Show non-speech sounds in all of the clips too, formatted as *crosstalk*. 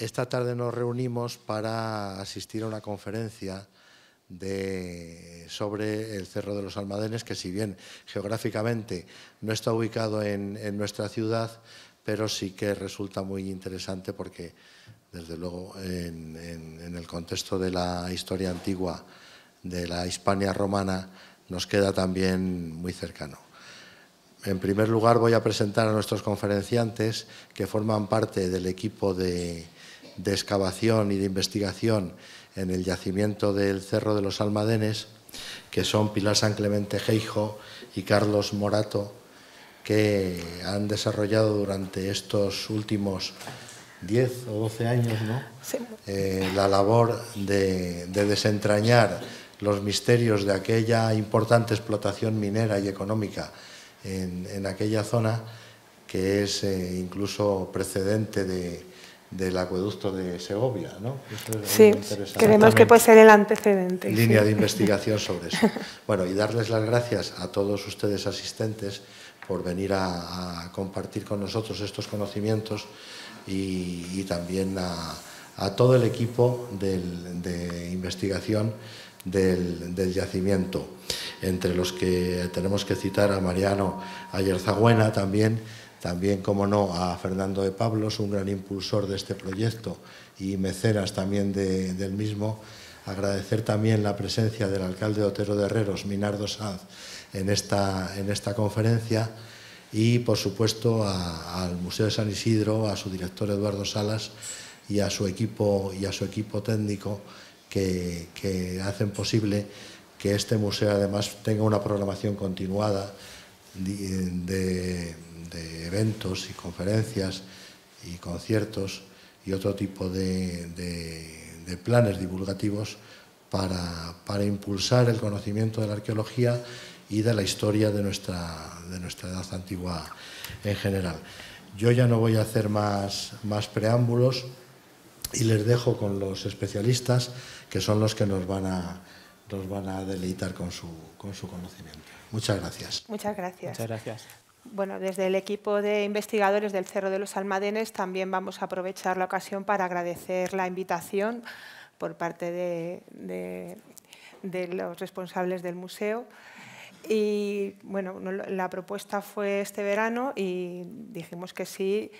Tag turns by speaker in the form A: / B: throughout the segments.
A: Esta tarde nos reunimos para asistir a una conferencia sobre el Cerro de los Almadenes, que si bien geográficamente no está ubicado en, nuestra ciudad, pero sí que resulta muy interesante porque, desde luego, en, el contexto de la historia antigua de la Hispania romana, nos queda también muy cercano. En primer lugar, voy a presentar a nuestros conferenciantes que forman parte del equipo de, de excavación y de investigación en el yacimiento del Cerro de los Almadenes, que son Pilar San Clemente Geijo y Carlos Morato, que han desarrollado durante estos últimos 10 o 12 años ¿no? Eh, la labor de, desentrañar los misterios de aquella importante explotación minera y económica en, aquella zona, que es eh, incluso precedente de, del acueducto de Segovia, ¿no? sí, creemos que puede
B: ser el antecedente. Línea de investigación
A: sobre eso. *laughs* Bueno, y darles las gracias a todos ustedes asistentes por venir a, compartir con nosotros estos conocimientos y, también a, todo el equipo de investigación del, yacimiento, entre los que tenemos que citar a Mariano Ayerzagüena también, también, como no, a Fernando de Pablos, un gran impulsor de este proyecto y meceras también del mismo. Agradecer también la presencia del alcalde Otero de Herreros, Minardo Sanz, en esta, en esta conferencia y, por supuesto, al Museo de San Isidro, a su director Eduardo Salas y a su equipo, y a su equipo técnico que, hacen posible que este museo además tenga una programación continuada de de eventos y conferencias y conciertos y otro tipo de, planes divulgativos para, para, impulsar el conocimiento de la arqueología y de la historia de nuestra, de nuestra edad antigua en general. Yo ya no voy a hacer más, más preámbulos y les dejo con los especialistas que son los que nos van a, nos van a deleitar con su, con su conocimiento. Muchas gracias.
B: Muchas gracias. Muchas gracias bueno, desde el equipo de investigadores del Cerro de los Almadenes también vamos a aprovechar la ocasión para agradecer la invitación por parte de, de los responsables del museo y bueno, la propuesta fue este verano y dijimos que sí,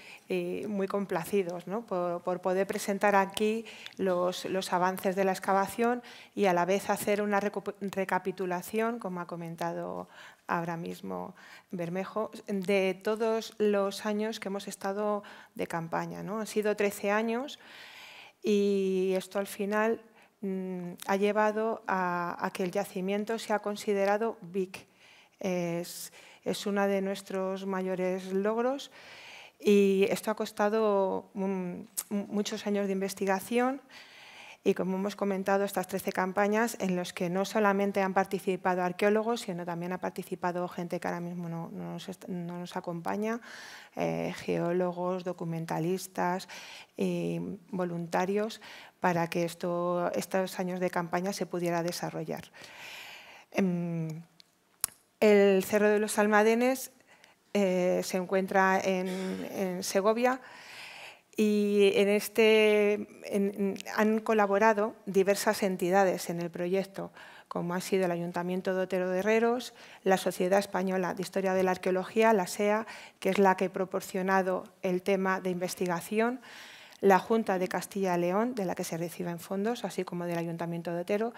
B: muy complacidos ¿no? por, poder presentar aquí los, avances de la excavación y a la vez hacer una recapitulación, como ha comentado ahora mismo Bermejo, de todos los años que hemos estado de campaña. ¿no? Han sido 13 años y esto al final Mm, ha llevado a, que el yacimiento sea considerado BIC. Es, uno de nuestros mayores logros y esto ha costado muchos años de investigación y, como hemos comentado, estas 13 campañas en las que no solamente han participado arqueólogos, sino también ha participado gente que ahora mismo no, nos, acompaña, eh, geólogos, documentalistas, y voluntarios, para que estos años de campaña se pudiera desarrollar. Em, el Cerro de los Almadenes eh, se encuentra en, Segovia y en este han colaborado diversas entidades en el proyecto, como ha sido el Ayuntamiento de Otero de Herreros, la Sociedad Española de Historia de la Arqueología, la SEA, que es la que ha proporcionado el tema de investigación, la Junta de Castilla y León, de la que se reciben fondos, así como del Ayuntamiento de Otero,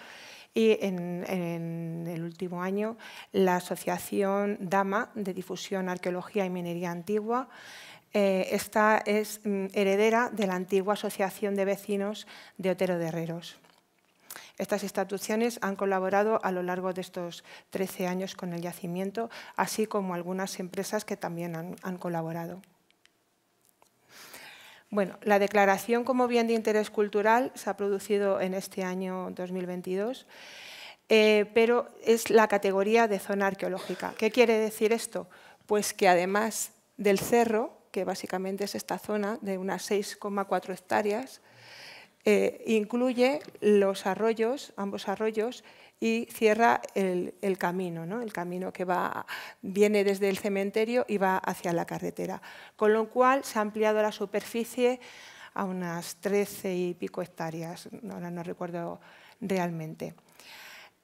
B: y en, el último año la Asociación DAMA de Difusión, Arqueología y Minería Antigua, eh, esta es mm, heredera de la antigua Asociación de Vecinos de Otero de Herreros. Estas instituciones han colaborado a lo largo de estos 13 años con el yacimiento, así como algunas empresas que también han colaborado. Bueno, la declaración como bien de interés cultural se ha producido en este año 2022, eh, pero es la categoría de zona arqueológica. ¿Qué quiere decir esto? Pues que además del cerro, que básicamente es esta zona de unas 6,4 hectáreas, eh, incluye los arroyos, ambos arroyos, y cierra el, camino, el camino que va, viene desde el cementerio y va hacia la carretera. Con lo cual se ha ampliado la superficie a unas 13 y pico hectáreas, ahora no recuerdo realmente.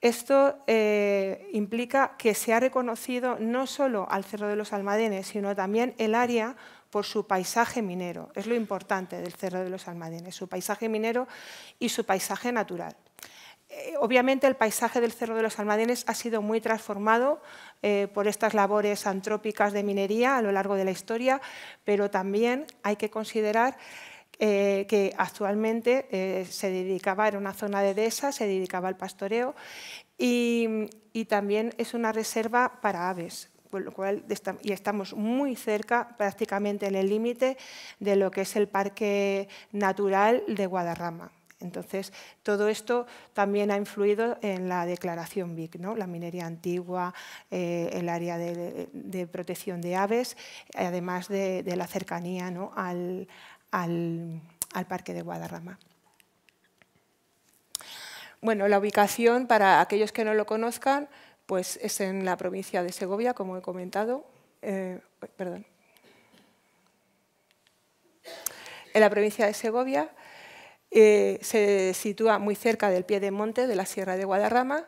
B: Esto eh, implica que se ha reconocido no solo al Cerro de los Almadenes, sino también el área por su paisaje minero. Es lo importante del Cerro de los Almadenes, su paisaje minero y su paisaje natural. Eh, obviamente el paisaje del Cerro de los Almadenes ha sido muy transformado eh, por estas labores antrópicas de minería a lo largo de la historia, pero también hay que considerar eh, que actualmente se dedicaba, era una zona de dehesa, se dedicaba al pastoreo y, también es una reserva para aves, lo cual y estamos muy cerca, prácticamente en el límite de lo que es el Parque Natural de Guadarrama. Entonces, todo esto también ha influido en la declaración BIC, ¿no? la minería antigua, eh, el área de, protección de aves, además de, la cercanía al, parque de Guadarrama. Bueno, la ubicación, para aquellos que no lo conozcan, pues es en la provincia de Segovia, como he comentado. Eh, perdón. En la provincia de Segovia, eh, se sitúa muy cerca del pie de monte de la Sierra de Guadarrama,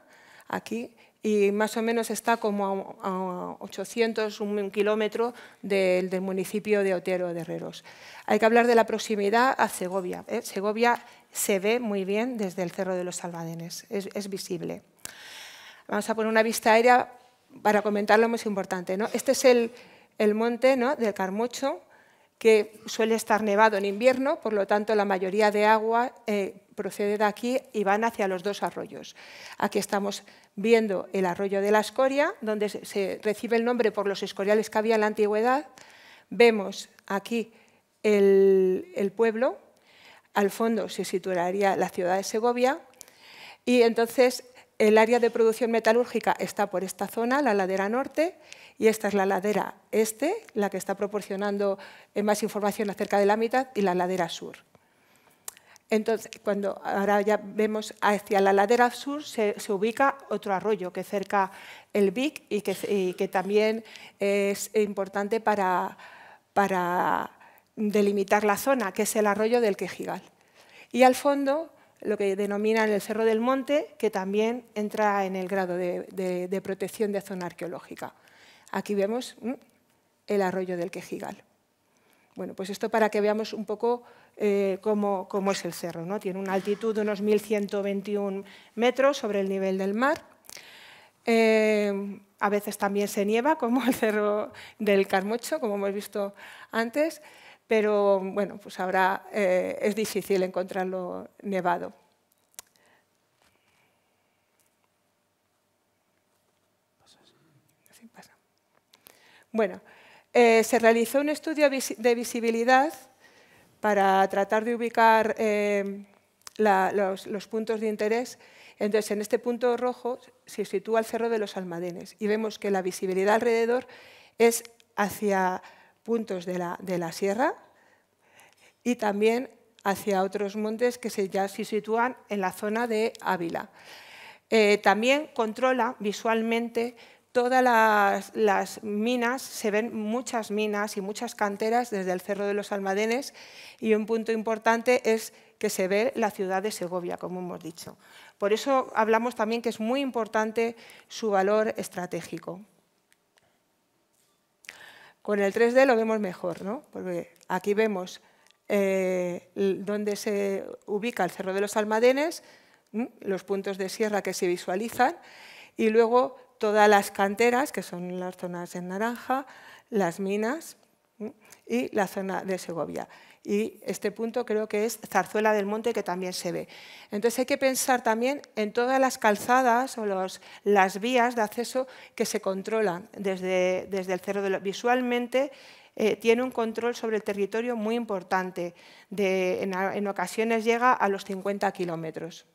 B: aquí, y más o menos está como a 800, un kilómetro del, del, municipio de Otero de Herreros. Hay que hablar de la proximidad a Segovia. ¿eh? Segovia se ve muy bien desde el Cerro de los Salvadenes, es, es visible. Vamos a poner una vista aérea para comentar lo más importante. ¿no? Este es el, el monte ¿no? del Carmocho, que suele estar nevado en invierno, por lo tanto la mayoría de agua eh, procede de aquí y van hacia los dos arroyos. Aquí estamos viendo el arroyo de la Escoria, donde se recibe el nombre por los escoriales que había en la antigüedad. Vemos aquí el pueblo, al fondo se situaría la ciudad de Segovia y entonces el área de producción metalúrgica está por esta zona, la ladera norte, y esta es la ladera este, la que está proporcionando eh, más información acerca de la mitad, y la ladera sur. Entonces, cuando ahora ya vemos hacia la ladera sur se, ubica otro arroyo que cerca el Vic y que, también es importante para, delimitar la zona, que es el arroyo del Quejigal. Y al fondo, lo que denominan el Cerro del Monte, que también entra en el grado de protección de zona arqueológica. Aquí vemos mm, el arroyo del Quejigal. Bueno, pues esto para que veamos un poco eh, cómo, es el cerro. ¿no? Tiene una altitud de unos 1.121 metros sobre el nivel del mar. Eh, a veces también se nieva, *laughs* como el cerro del Carmocho, como hemos visto antes, pero bueno, pues ahora eh, es difícil encontrarlo nevado. Bueno, eh, se realizó un estudio de visibilidad para tratar de ubicar eh, los, puntos de interés. Entonces, en este punto rojo se sitúa el Cerro de los Almadenes y vemos que la visibilidad alrededor es hacia puntos de la, sierra y también hacia otros montes que se, ya se sitúan en la zona de Ávila. Eh, también controla visualmente todas las, minas, se ven muchas minas y muchas canteras desde el Cerro de los Almadenes y un punto importante es que se ve la ciudad de Segovia, como hemos dicho. Por eso hablamos también que es muy importante su valor estratégico. Con el 3D lo vemos mejor, ¿no? porque aquí vemos eh, dónde se ubica el Cerro de los Almadenes, los puntos de sierra que se visualizan, y luego todas las canteras, que son las zonas en naranja, las minas y la zona de Segovia. Y este punto creo que es Zarzuela del Monte, que también se ve. Entonces hay que pensar también en todas las calzadas o las vías de acceso que se controlan desde, el Cerro de Visualmente eh, tiene un control sobre el territorio muy importante. en, en ocasiones llega a los 50 kilómetros.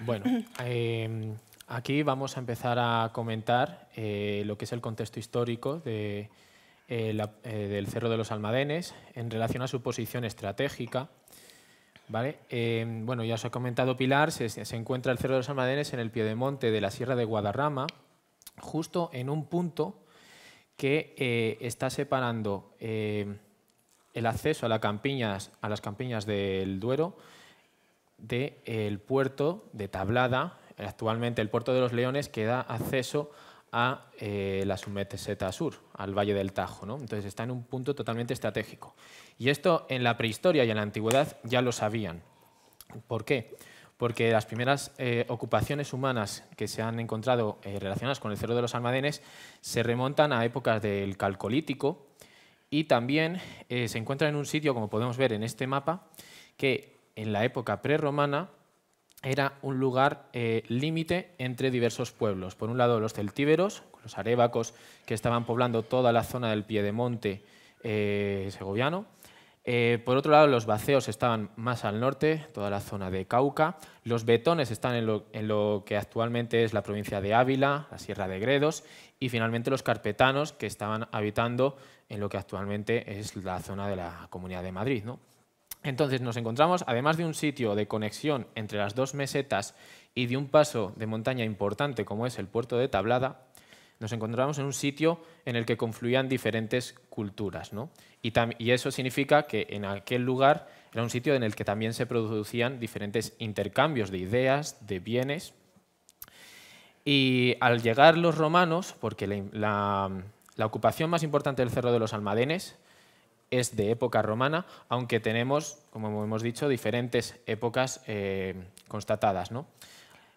C: Bueno, *clears throat* em, aquí vamos a empezar a comentar eh, lo que es el contexto histórico eh, eh, del Cerro de los Almadenes en relación a su posición estratégica. Em, bueno, ya os ha comentado Pilar, se, encuentra el Cerro de los Almadenes en el piedemonte de la Sierra de Guadarrama, justo en un punto que está separando el acceso a, campiñas, a las campiñas del Duero del eh, puerto de Tablada. Actualmente el puerto de los Leones que da acceso a eh, la submeseta sur, al Valle del Tajo. Entonces está en un punto totalmente estratégico. Y esto en la prehistoria y en la antigüedad ya lo sabían. ¿Por qué? Porque las primeras eh, ocupaciones humanas que se han encontrado relacionadas con el Cerro de los Almadenes se remontan a épocas del Calcolítico y también se encuentran en un sitio, como podemos ver en este mapa, que en la época prerromana era un lugar eh, límite entre diversos pueblos. Por un lado, los celtíberos, los arébacos, que estaban poblando toda la zona del piedemonte eh, segoviano. Eh, por otro lado, los baceos estaban más al norte, toda la zona de Cauca. Los betones están en lo, en lo que actualmente es la provincia de Ávila, la Sierra de Gredos. Y finalmente, los carpetanos, que estaban habitando en lo que actualmente es la zona de la Comunidad de Madrid. ¿no? Entonces nos encontramos, además de un sitio de conexión entre las dos mesetas y de un paso de montaña importante como es el puerto de Tablada, nos encontramos en un sitio en el que confluían diferentes culturas. Y, eso significa que en aquel lugar era un sitio en el que también se producían diferentes intercambios de ideas, de bienes. Y al llegar los romanos, porque la, la ocupación más importante del Cerro de los Almadenes es de época romana, aunque tenemos, como hemos dicho, diferentes épocas eh, constatadas.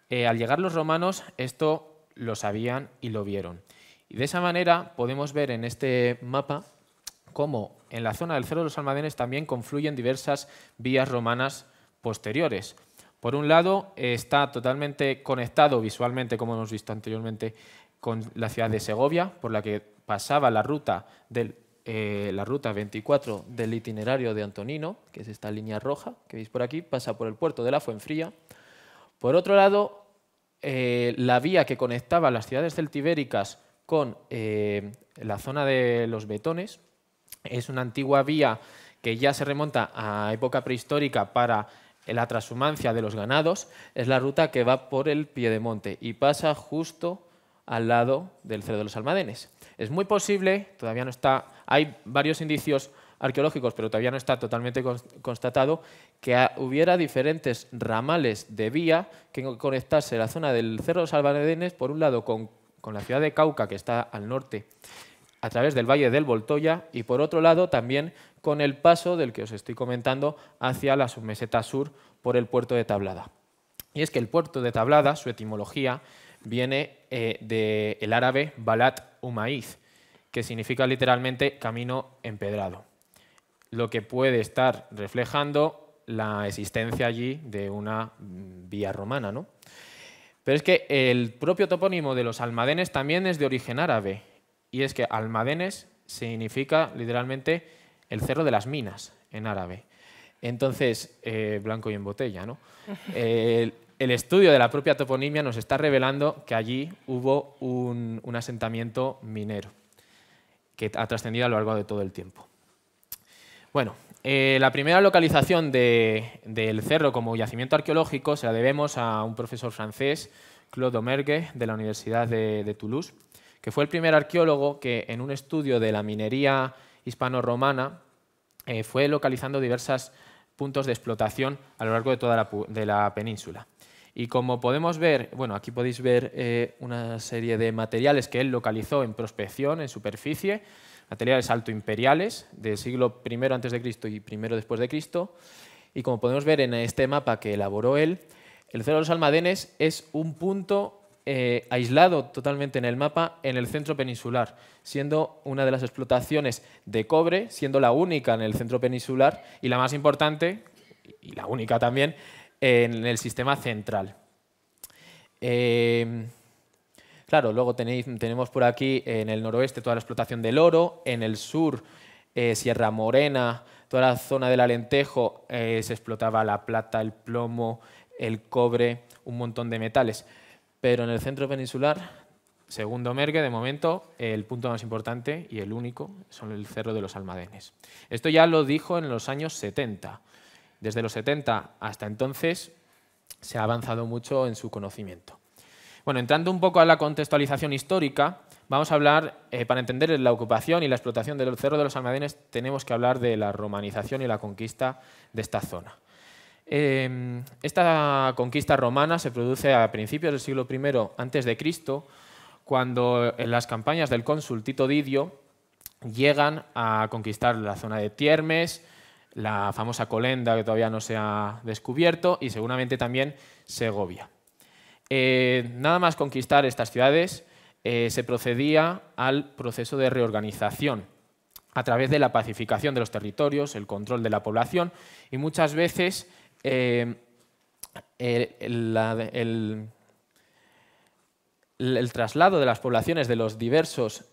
C: Eh, al llegar los romanos, esto lo sabían y lo vieron. Y de esa manera podemos ver en este mapa cómo en la zona del Cerro de los Almadenes también confluyen diversas vías romanas posteriores. Por un lado, eh, está totalmente conectado visualmente, como hemos visto anteriormente, con la ciudad de Segovia, por la que pasaba la ruta del eh, la ruta 24 del itinerario de Antonino, que es esta línea roja que veis por aquí, pasa por el puerto de la Fuenfría. Por otro lado, eh, la vía que conectaba las ciudades celtibéricas con eh, la zona de los Betones es una antigua vía que ya se remonta a época prehistórica para la transhumancia de los ganados. Es la ruta que va por el Piedemonte y pasa justo al lado del Cerro de los Almadenes. Es muy posible, todavía no está hay varios indicios arqueológicos, pero todavía no está totalmente constatado, que hubiera diferentes ramales de vía que conectase la zona del Cerro de los Albanedenes, por un lado, con, la ciudad de Cauca, que está al norte, a través del Valle del Voltoya, y por otro lado, también con el paso del que os estoy comentando hacia la submeseta sur por el puerto de Tablada. Y es que el puerto de Tablada, su etimología, viene eh, del árabe Balat Umaiz, que significa literalmente camino empedrado, lo que puede estar reflejando la existencia allí de una mm, vía romana. Pero es que el propio topónimo de los almadenes también es de origen árabe, y es que almadenes significa literalmente el cerro de las minas en árabe. Entonces, eh, blanco y en botella, ¿no? *laughs* el estudio de la propia toponimia nos está revelando que allí hubo un asentamiento minero que ha trascendido a lo largo de todo el tiempo. Bueno, eh, la primera localización del cerro como yacimiento arqueológico se la debemos a un profesor francés, Claude Omergue, de la Universidad de, Toulouse, que fue el primer arqueólogo que en un estudio de la minería hispano-romana eh, fue localizando diversos puntos de explotación a lo largo de toda la península. Y como podemos ver, bueno, aquí podéis ver eh, una serie de materiales que él localizó en prospección, en superficie, materiales altoimperiales del siglo I Cristo y I después de Cristo. Y como podemos ver en este mapa que elaboró él, el Cerro de los Almadenes es un punto eh, aislado totalmente en el mapa en el centro peninsular, siendo una de las explotaciones de cobre, siendo la única en el centro peninsular y la más importante, y la única también, en el sistema central. Em, claro, luego tenemos por aquí en el noroeste toda la explotación del oro, en el sur eh, Sierra Morena, toda la zona del Alentejo eh, se explotaba la plata, el plomo, el cobre, un montón de metales. Pero en el centro peninsular, segundo Mergue, de momento, el punto más importante y el único son el Cerro de los Almadenes. Esto ya lo dijo en los años 70 desde los 70 hasta entonces se ha avanzado mucho en su conocimiento. Bueno, entrando un poco a la contextualización histórica, vamos a hablar, eh, para entender la ocupación y la explotación del Cerro de los Almadenes, tenemos que hablar de la romanización y la conquista de esta zona. Em, esta conquista romana se produce a principios del siglo I a.C., cuando en las campañas del cónsul Tito Didio llegan a conquistar la zona de Tiermes, la famosa Colenda, que todavía no se ha descubierto, y seguramente también Segovia. Eh, nada más conquistar estas ciudades, eh, se procedía al proceso de reorganización a través de la pacificación de los territorios, el control de la población y muchas veces eh, el, traslado de las poblaciones de los diversos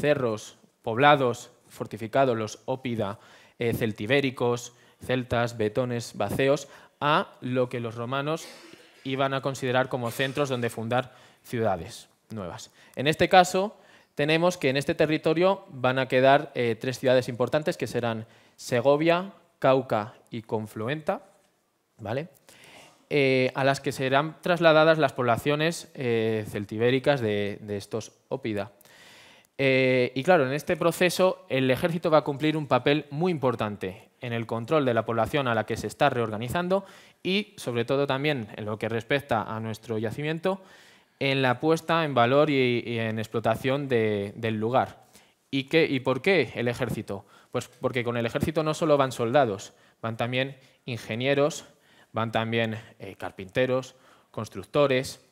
C: cerros poblados, fortificados, los ópida, eh, celtibéricos, celtas, betones, baceos, a lo que los romanos iban a considerar como centros donde fundar ciudades nuevas. En este caso, tenemos que en este territorio van a quedar eh, tres ciudades importantes que serán Segovia, Cauca y Confluenta, ¿vale? Eh, a las que serán trasladadas las poblaciones celtibéricas de, de estos Ópida. Eh, y claro, en este proceso el ejército va a cumplir un papel muy importante en el control de la población a la que se está reorganizando y sobre todo también en lo que respecta a nuestro yacimiento, en la puesta en valor y, en explotación del lugar. ¿Y, qué, ¿Y por qué el ejército? Pues porque con el ejército no solo van soldados, van también ingenieros, van también eh, carpinteros, constructores,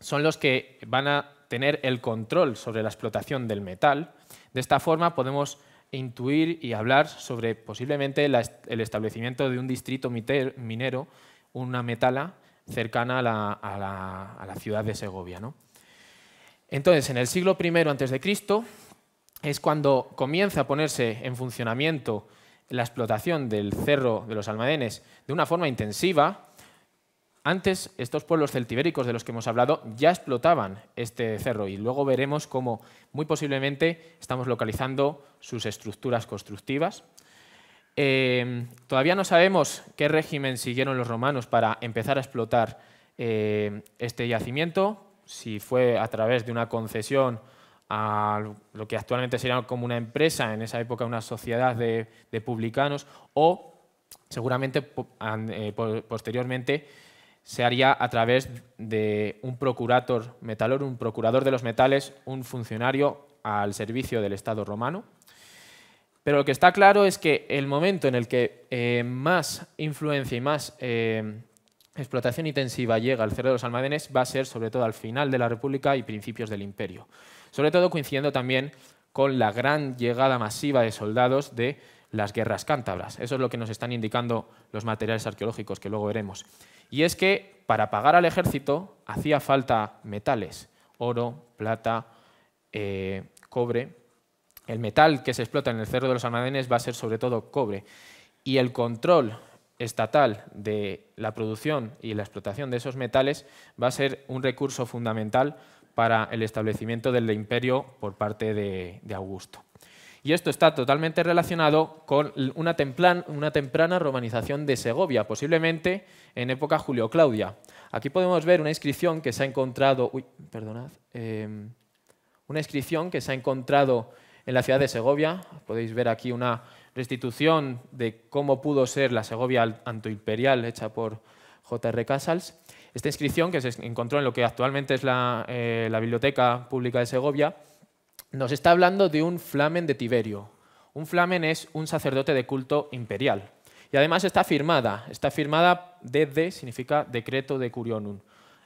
C: son los que van a tener el control sobre la explotación del metal. De esta forma podemos intuir y hablar sobre posiblemente el establecimiento de un distrito minero, una metala cercana a la, ciudad de Segovia. Entonces, en el siglo I a.C. es cuando comienza a ponerse en funcionamiento la explotación del cerro de los Almadenes de una forma intensiva, antes, estos pueblos celtibéricos de los que hemos hablado ya explotaban este cerro y luego veremos cómo muy posiblemente estamos localizando sus estructuras constructivas. Eh, todavía no sabemos qué régimen siguieron los romanos para empezar a explotar eh, este yacimiento, si fue a través de una concesión a lo que actualmente sería como una empresa, en esa época una sociedad de, publicanos, o seguramente eh, posteriormente se haría a través de un procurator metalor, un procurador de los metales, un funcionario al servicio del Estado romano. Pero lo que está claro es que el momento en el que eh, más influencia y más eh, explotación intensiva llega al Cerro de los Almadenes va a ser sobre todo al final de la República y principios del Imperio. Sobre todo coincidiendo también con la gran llegada masiva de soldados de las guerras cántabras. Eso es lo que nos están indicando los materiales arqueológicos que luego veremos. Y es que para pagar al ejército hacía falta metales, oro, plata, eh, cobre. El metal que se explota en el Cerro de los Almadenes va a ser sobre todo cobre. Y el control estatal de la producción y la explotación de esos metales va a ser un recurso fundamental para el establecimiento del imperio por parte de Augusto. Y esto está totalmente relacionado con una, temprana romanización de Segovia, posiblemente en época Julio-Claudia. Aquí podemos ver una inscripción que se ha encontrado... Uy, perdonad. Em, una inscripción que se ha encontrado en la ciudad de Segovia. Podéis ver aquí una restitución de cómo pudo ser la Segovia antoimperial hecha por J.R. Casals. Esta inscripción, que se encontró en lo que actualmente es la eh, Biblioteca Pública de Segovia, nos está hablando de un flamen de Tiberio. Un flamen es un sacerdote de culto imperial. Y además está firmada, está firmada desde, significa decreto de Curionum.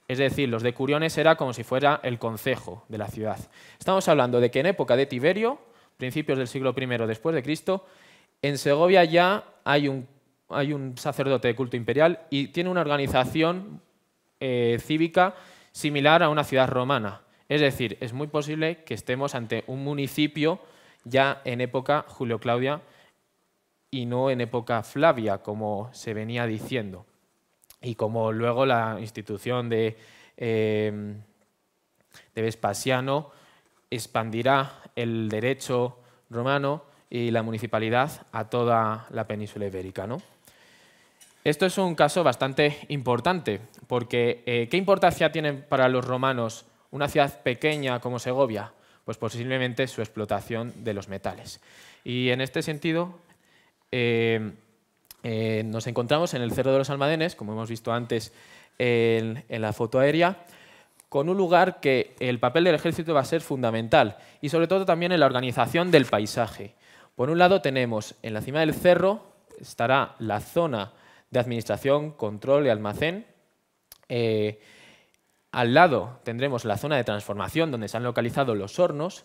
C: Es decir, los decuriones era como si fuera el concejo de la ciudad. Estamos hablando de que en época de Tiberio, principios del siglo I después de Cristo, en Segovia ya hay un, sacerdote de culto imperial y tiene una organización eh, cívica similar a una ciudad romana. Es decir, es muy posible que estemos ante un municipio ya en época Julio Claudia y no en época Flavia, como se venía diciendo. Y como luego la institución de, em, de Vespasiano expandirá el derecho romano y la municipalidad a toda la península ibérica. ¿no? Esto es un caso bastante importante, porque eh, ¿qué importancia tienen para los romanos una ciudad pequeña como Segovia? Pues posiblemente su explotación de los metales. Y en este sentido, eh, eh, nos encontramos en el Cerro de los Almadenes, como hemos visto antes en, la foto aérea, con un lugar que el papel del ejército va a ser fundamental y sobre todo también en la organización del paisaje. Por un lado tenemos en la cima del cerro estará la zona de administración, control y almacén, eh, al lado tendremos la zona de transformación donde se han localizado los hornos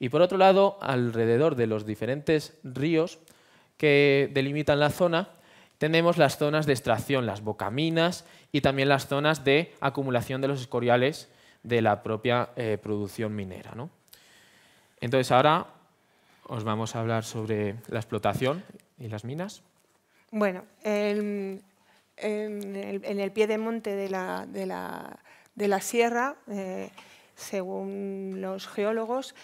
C: y por otro lado, alrededor de los diferentes ríos que delimitan la zona, tenemos las zonas de extracción, las bocaminas y también las zonas de acumulación de los escoriales de la propia eh, producción minera. Entonces ahora os vamos a hablar sobre la explotación y las minas.
B: Bueno, em, em, en, el, pie de monte de la de la sierra, eh, según los geólogos,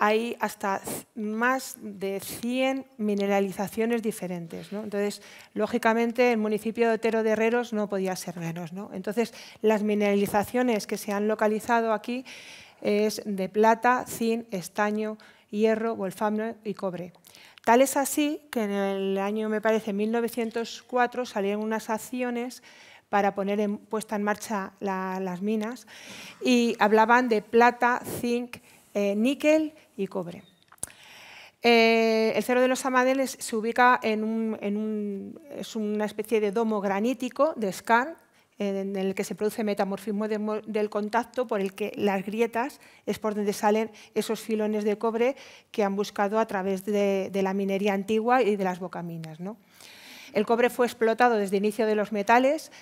B: hay hasta más de 100 mineralizaciones diferentes. Entonces, lógicamente, el municipio de Otero de Herreros no podía ser menos. Entonces, las mineralizaciones que se han localizado aquí es de plata, zinc, estaño, hierro, wolframio y cobre. Tal es así que en el año, me parece, 1904 salieron unas acciones para poner en, puesta en marcha las minas, y hablaban de plata, zinc, eh, níquel y cobre. Eh, el Cerro de los Amadeles se ubica en, una especie de domo granítico de scar en el que se produce metamorfismo del contacto por el que las grietas es por donde salen esos filones de cobre que han buscado a través de, la minería antigua y de las bocaminas. El cobre fue explotado desde el inicio de los metales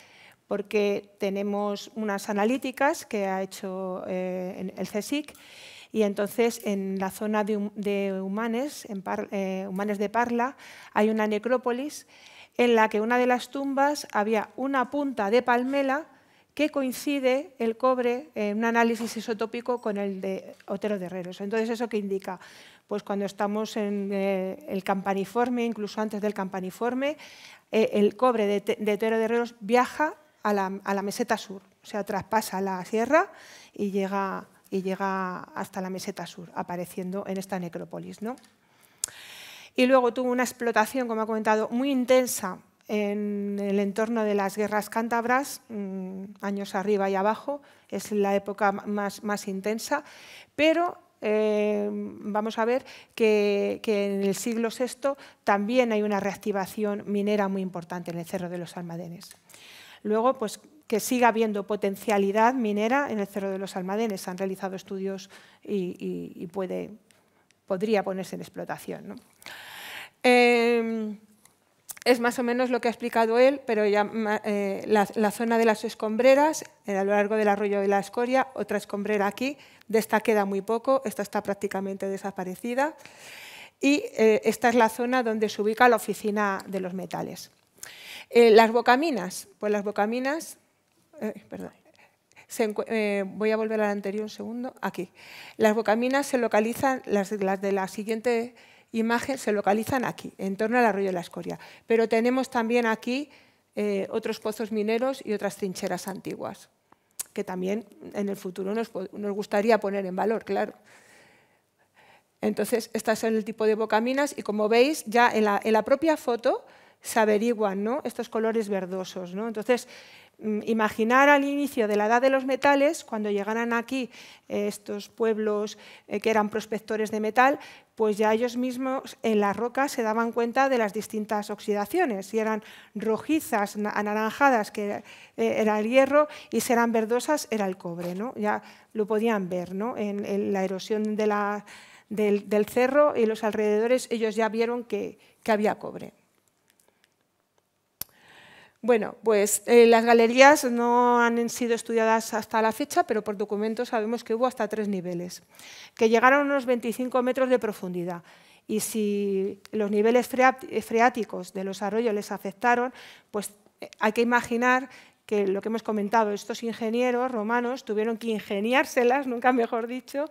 B: porque tenemos unas analíticas que ha hecho eh, el CSIC y entonces en la zona de, Humanes, en eh, Humanes de Parla, hay una necrópolis en la que una de las tumbas había una punta de palmela que coincide el cobre en un análisis isotópico con el de Otero de Herreros. Entonces, ¿eso qué indica? Pues cuando estamos en eh, el campaniforme, incluso antes del campaniforme, el cobre de, de, Otero de Herreros viaja a la, meseta sur, o sea, traspasa la sierra y llega, y llega hasta la meseta sur, apareciendo en esta necrópolis. ¿no? Y luego tuvo una explotación, como ha comentado, muy intensa en el entorno de las guerras cántabras, mm, años arriba y abajo, es la época más, intensa, pero eh, vamos a ver que, que, en el siglo VI también hay una reactivación minera muy importante en el Cerro de los Almadenes. Luego, pues que siga habiendo potencialidad minera en el Cerro de los Almadenes. Han realizado estudios y, puede, podría ponerse en explotación. Em, es más o menos lo que ha explicado él, pero ya eh, la, zona de las escombreras, eh, a lo largo del arroyo de la Escoria, otra escombrera aquí, de esta queda muy poco, esta está prácticamente desaparecida, y eh, esta es la zona donde se ubica la oficina de los metales. Eh, las bocaminas, pues las bocaminas, eh, perdón, eh, voy a volver la anterior un segundo, aquí. Las bocaminas se localizan, las, de la siguiente imagen se localizan aquí, en torno al arroyo de la Escoria. Pero tenemos también aquí otros pozos mineros y otras trincheras antiguas, que también en el futuro nos, gustaría poner en valor, claro. Entonces, estas son el tipo de bocaminas y como veis, ya en la propia foto se averiguan ¿no? estos colores verdosos. ¿no? Entonces, mm, imaginar al inicio de la edad de los metales, cuando llegaran aquí eh, estos pueblos eh, que eran prospectores de metal, pues ya ellos mismos en las rocas se daban cuenta de las distintas oxidaciones, si eran rojizas, anaranjadas, que eh, era el hierro, y si eran verdosas, era el cobre. ¿no? Ya lo podían ver ¿no? en, la erosión del, cerro y los alrededores, ellos ya vieron que había cobre. Bueno, pues eh, las galerías no han sido estudiadas hasta la fecha, pero por documentos sabemos que hubo hasta tres niveles, que llegaron a unos 25 metros de profundidad. Y si los niveles freáticos de los arroyos les afectaron, pues eh, hay que imaginar que lo que hemos comentado, estos ingenieros romanos tuvieron que ingeniárselas, nunca mejor dicho,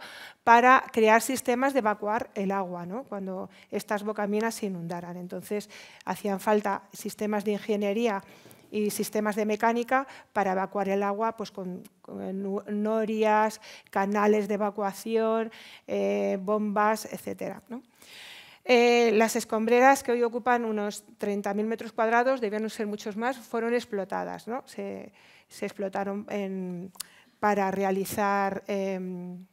B: para crear sistemas de evacuar el agua, cuando estas bocaminas se inundaran. Entonces, hacían falta sistemas de ingeniería y sistemas de mecánica para evacuar el agua pues con, norias, canales de evacuación, eh, bombas, etcétera. ¿no? Eh, las escombreras que hoy ocupan unos 30.000 metros cuadrados, debían ser muchos más, fueron explotadas, ¿no? se, explotaron para realizar em,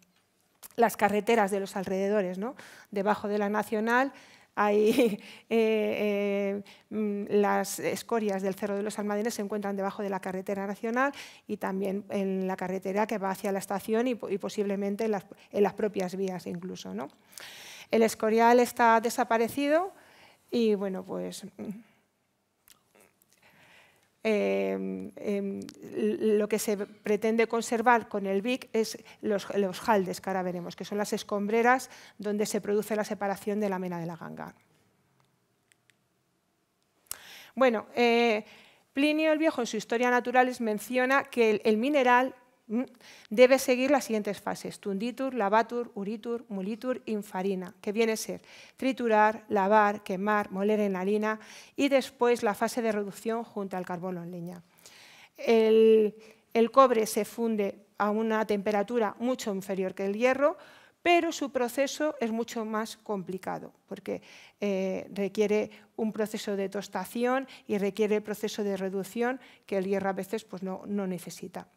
B: las carreteras de los alrededores, debajo de la Nacional hay *laughs* eh, eh, mm, las escorias del Cerro de los Almadenes se encuentran debajo de la carretera nacional y también en la carretera que va hacia la estación y, posiblemente en las, en las, propias vías incluso. ¿no? El Escorial está desaparecido y bueno, pues mm, em, em, lo que se pretende conservar con el BIC es los, jaldes, que ahora veremos, que son las escombreras donde se produce la separación de la mena de la ganga. Bueno, eh, Plinio el Viejo en su Historia Naturales menciona que el mineral Mm, debe seguir las siguientes fases, tunditur, lavatur, uritur, mulitur, infarina, que viene a ser triturar, lavar, quemar, moler en harina y después la fase de reducción junto al carbono en leña. El, cobre se funde a una temperatura mucho inferior que el hierro, pero su proceso es mucho más complicado porque eh, requiere un proceso de tostación y requiere el proceso de reducción que el hierro a veces pues, no necesita.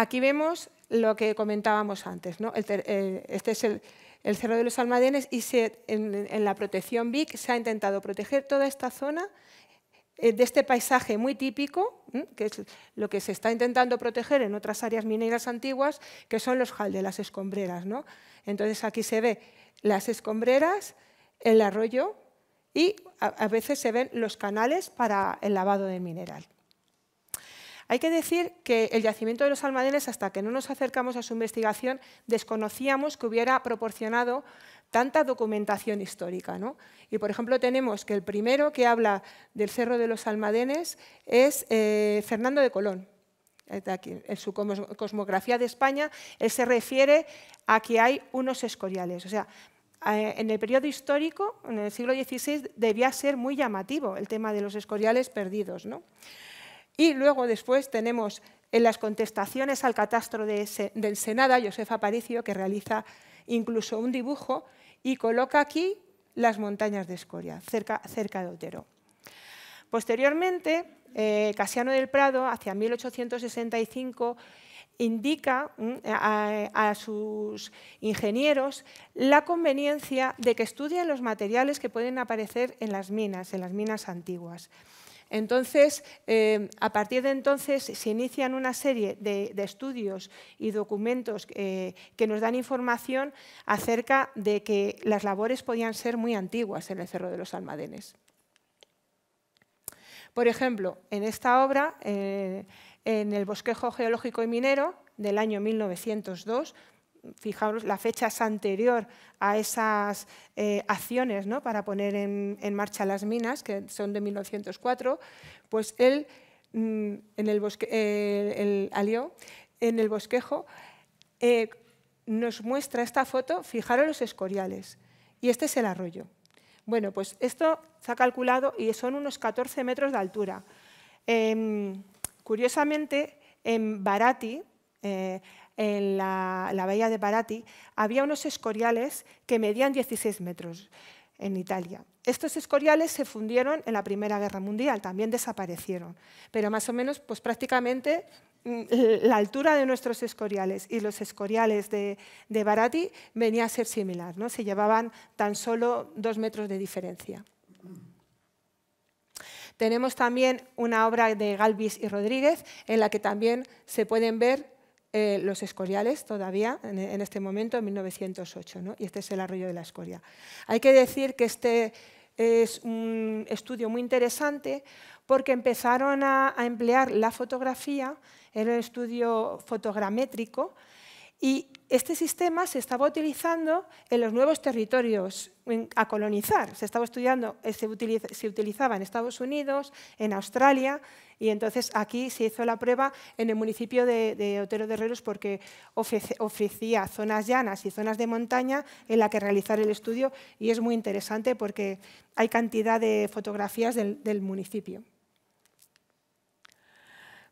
B: Aquí vemos lo que comentábamos antes. Eh, este es el, Cerro de los Almadenes y en, la protección BIC se ha intentado proteger toda esta zona eh, de este paisaje muy típico, que es lo que se está intentando proteger en otras áreas mineras antiguas, que son los jaldes, las escombreras. Entonces aquí se ve las escombreras, el arroyo y a, veces se ven los canales para el lavado de mineral. Hay que decir que el yacimiento de los almadenes, hasta que no nos acercamos a su investigación, desconocíamos que hubiera proporcionado tanta documentación histórica. Y, por ejemplo, tenemos que el primero que habla del Cerro de los Almadenes es eh, Fernando de Colón. en su cosmografía de España, él se refiere a que hay unos escoriales. O sea, en el periodo histórico, en el siglo XVI, debía ser muy llamativo el tema de los escoriales perdidos. ¿no? Y luego después tenemos en las contestaciones al catastro del Senada, Josefa Aparicio, que realiza incluso un dibujo y coloca aquí las montañas de Escoria, cerca, de Otero. Posteriormente, eh, Casiano del Prado, hacia 1865, indica mm, a, a, sus ingenieros la conveniencia de que estudien los materiales que pueden aparecer en las minas, en las minas antiguas. Entonces, eh, a partir de entonces se inician una serie de, estudios y documentos eh, que nos dan información acerca de que las labores podían ser muy antiguas en el Cerro de los Almadenes. Por ejemplo, en esta obra, eh, en el bosquejo geológico y minero del año 1902, fijaros, la fecha es anterior a esas eh, acciones ¿no? para poner en, marcha las minas, que son de 1904, pues él, mm, en el, bosque, eh, en el bosquejo, eh, nos muestra esta foto, fijaros los escoriales, y este es el arroyo. Bueno, pues esto se ha calculado y son unos 14 metros de altura. Em, curiosamente, en Barati, en la, bahía de Barati, había unos escoriales que medían 16 metros en Italia. Estos escoriales se fundieron en la Primera Guerra Mundial, también desaparecieron, pero más o menos pues, prácticamente mm, la altura de nuestros escoriales y los escoriales de, Barati venía a ser similar, ¿no? se llevaban tan solo dos metros de diferencia. Tenemos también una obra de Galvis y Rodríguez en la que también se pueden ver eh, los escoriales todavía en, este momento, en 1908, ¿no? y este es el arroyo de la escoria. Hay que decir que este es un estudio muy interesante porque empezaron a, a emplear la fotografía, era un estudio fotogramétrico, y este sistema se estaba utilizando en los nuevos territorios a colonizar. Se estaba estudiando, eh, se, utilizaba en Estados Unidos, en Australia, y entonces aquí se hizo la prueba en el municipio de, Otero de Herreros porque ofrecía zonas llanas y zonas de montaña en la que realizar el estudio y es muy interesante porque hay cantidad de fotografías del municipio.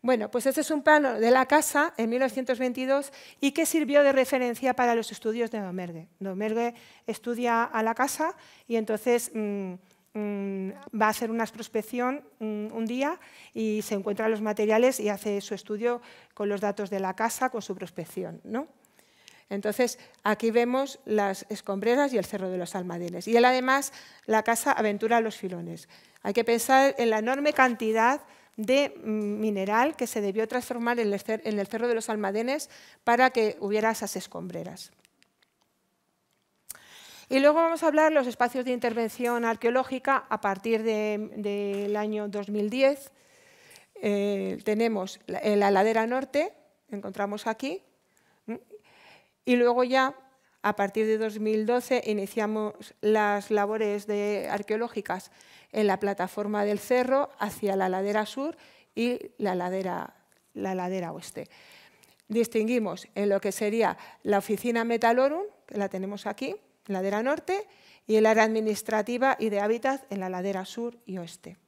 B: Bueno, pues este es un plano de la casa en 1922 y que sirvió de referencia para los estudios de Domergue. Domergue estudia a la casa y entonces mm, mm, va a hacer una prospección mm, un día y se encuentra los materiales y hace su estudio con los datos de la casa, con su prospección. ¿no? Entonces, aquí vemos las escombreras y el Cerro de los Almadenes. Y él, además, la casa aventura los filones. Hay que pensar en la enorme cantidad de mineral que se debió transformar en el Cerro de los Almadenes para que hubiera esas escombreras. Y luego vamos a hablar de los espacios de intervención arqueológica a partir del año 2010. Eh, tenemos la, la, ladera norte, encontramos aquí, y luego ya a partir de 2012 iniciamos las labores de arqueológicas en la plataforma del cerro hacia la ladera sur y la ladera, la ladera oeste. Distinguimos en lo que sería la oficina Metalorum, que la tenemos aquí, ladera norte, y el área administrativa y de hábitat en la ladera sur y oeste.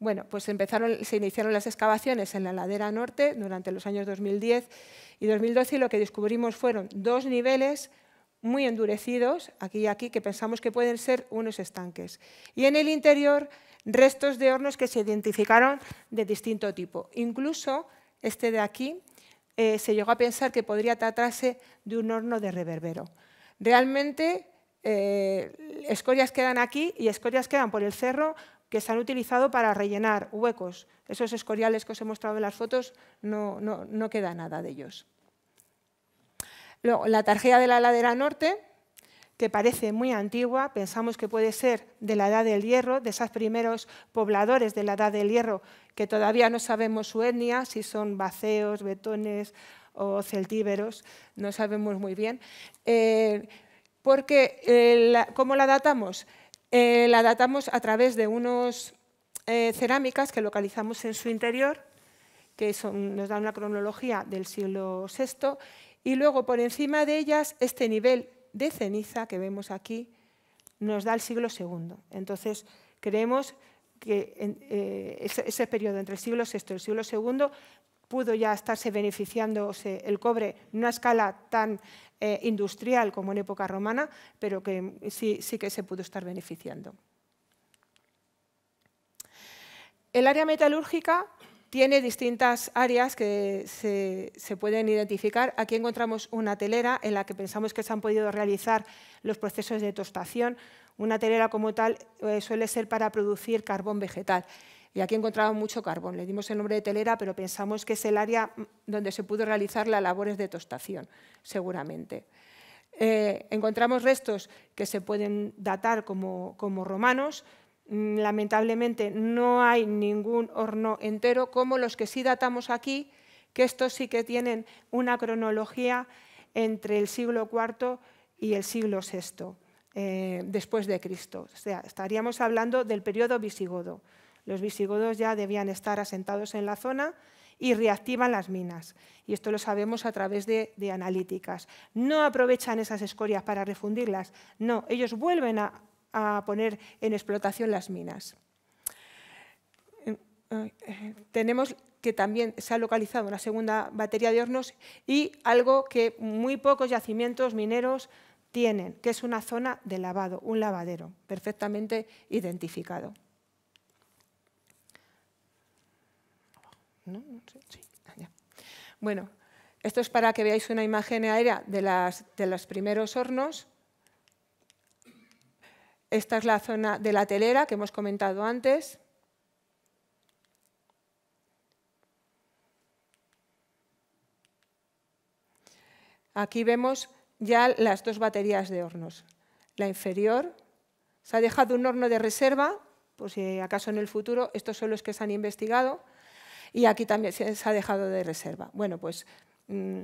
B: Bueno, pues se iniciaron las excavaciones en la ladera norte durante los años 2010 y 2012 y lo que descubrimos fueron dos niveles muy endurecidos, aquí y aquí, que pensamos que pueden ser unos estanques. Y en el interior, restos de hornos que se identificaron de distinto tipo. Incluso este de aquí eh, se llegó a pensar que podría tratarse de un horno de reverbero. Realmente eh, escorias quedan aquí y escorias quedan por el cerro, que se han utilizado para rellenar huecos. Esos escoriales que os he mostrado en las fotos, no, queda nada de ellos. Luego, la tarjeta de la ladera norte, que parece muy antigua, pensamos que puede ser de la edad del hierro, de esos primeros pobladores de la edad del hierro, que todavía no sabemos su etnia, si son baceos, betones o celtíberos, no sabemos muy bien. Eh, porque, eh, ¿Cómo la datamos? Eh, la datamos a través de unos eh, cerámicas que localizamos en su interior, que nos dan una cronología del siglo VI, y luego por encima de ellas este nivel de ceniza que vemos aquí nos da el siglo II. Entonces creemos que eh, ese, ese, periodo entre el siglo VI y el siglo II pudo ya estarse beneficiando el cobre en una escala tan eh, industrial como en época romana, pero que sí, sí que se pudo estar beneficiando. El área metalúrgica tiene distintas áreas que se, pueden identificar. Aquí encontramos una telera en la que pensamos que se han podido realizar los procesos de tostación. Una telera como tal eh, suele ser para producir carbón vegetal. Y aquí encontramos mucho carbón. Le dimos el nombre de telera, pero pensamos que es el área donde se pudo realizar las labores de tostación, seguramente. Eh, encontramos restos que se pueden datar como, romanos, mm, lamentablemente no hay ningún horno entero como los que sí datamos aquí, que estos sí que tienen una cronología entre el siglo IV y el siglo VI eh, después de Cristo. O sea, estaríamos hablando del periodo visigodo. Los visigodos ya debían estar asentados en la zona y reactivan las minas. Y esto lo sabemos a través de, analíticas. No aprovechan esas escorias para refundirlas, no, ellos vuelven a poner en explotación las minas. Eh, eh, tenemos que también se ha localizado una segunda batería de hornos y algo que muy pocos yacimientos mineros tienen, que es una zona de lavado, un lavadero perfectamente identificado. Ah, bueno, esto es para que veáis una imagen aérea de, de los primeros hornos. Esta es la zona de la telera que hemos comentado antes. Aquí vemos ya las dos baterías de hornos. La inferior se ha dejado un horno de reserva, por si acaso en el futuro, estos son los que se han investigado, y aquí también se ha dejado de reserva. Bueno, pues mm,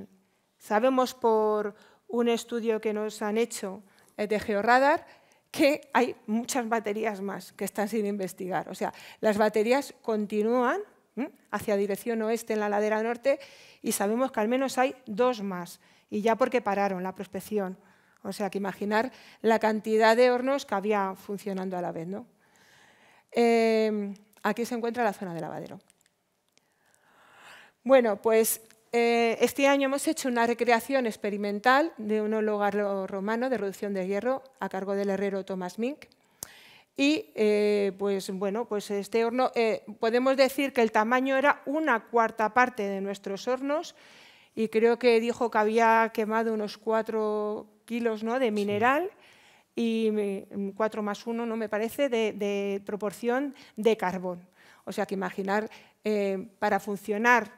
B: sabemos por un estudio que nos han hecho eh, de Georradar que hay muchas baterías más que están sin investigar. O sea, las baterías continúan mm, hacia dirección oeste en la ladera norte y sabemos que al menos hay dos más, y ya porque pararon la prospección. O sea, que imaginar la cantidad de hornos que había funcionando a la vez. ¿no? Eh, aquí se encuentra la zona del lavadero. Bueno, pues eh, este año hemos hecho una recreación experimental de un hogar romano de reducción de hierro a cargo del herrero Thomas Mink. Y eh, pues bueno, pues este horno, eh, podemos decir que el tamaño era una cuarta parte de nuestros hornos y creo que dijo que había quemado unos cuatro kilos ¿no? de mineral y mm, cuatro más uno, no me parece, de, de proporción de carbón. O sea que imaginar, para funcionar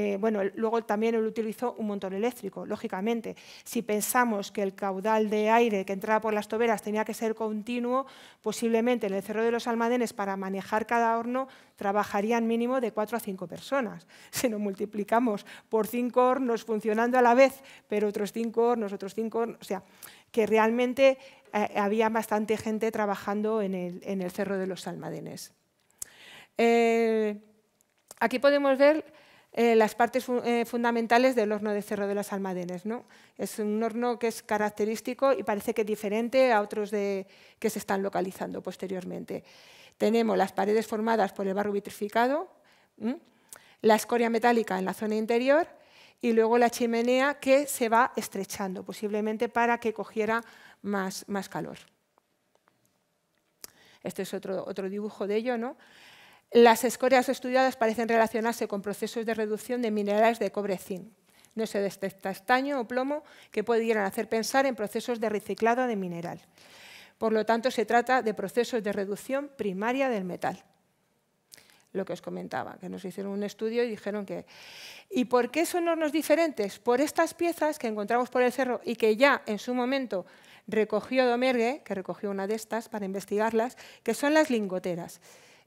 B: eh, bueno, luego también él utilizó un motor eléctrico, lógicamente. Si pensamos que el caudal de aire que entraba por las toberas tenía que ser continuo, posiblemente en el Cerro de los Almadenes, para manejar cada horno, trabajarían mínimo de cuatro a cinco personas. *laughs* Si nos multiplicamos por cinco hornos funcionando a la vez, pero otros cinco hornos, otros cinco hornos, o sea, que realmente eh, había bastante gente trabajando en el, Cerro de los Almadenes. Eh, aquí podemos ver eh, las partes eh, fundamentales del horno de Cerro de las Almadenes. ¿no? Es un horno que es característico y parece que diferente a otros que se están localizando posteriormente. Tenemos las paredes formadas por el barro vitrificado, la escoria metálica en la zona interior y luego la chimenea que se va estrechando, posiblemente para que cogiera más, calor. Este es otro, otro dibujo de ello, ¿no? Las escorias estudiadas parecen relacionarse con procesos de reducción de minerales de cobre zinc. No se detecta estaño o plomo que pudieran hacer pensar en procesos de reciclado de mineral. Por lo tanto, se trata de procesos de reducción primaria del metal. Lo que os comentaba, que nos hicieron un estudio y dijeron que... ¿Y por qué son hornos diferentes? Por estas piezas que encontramos por el cerro y que ya en su momento recogió Domergue, que recogió una de estas para investigarlas, que son las lingoteras.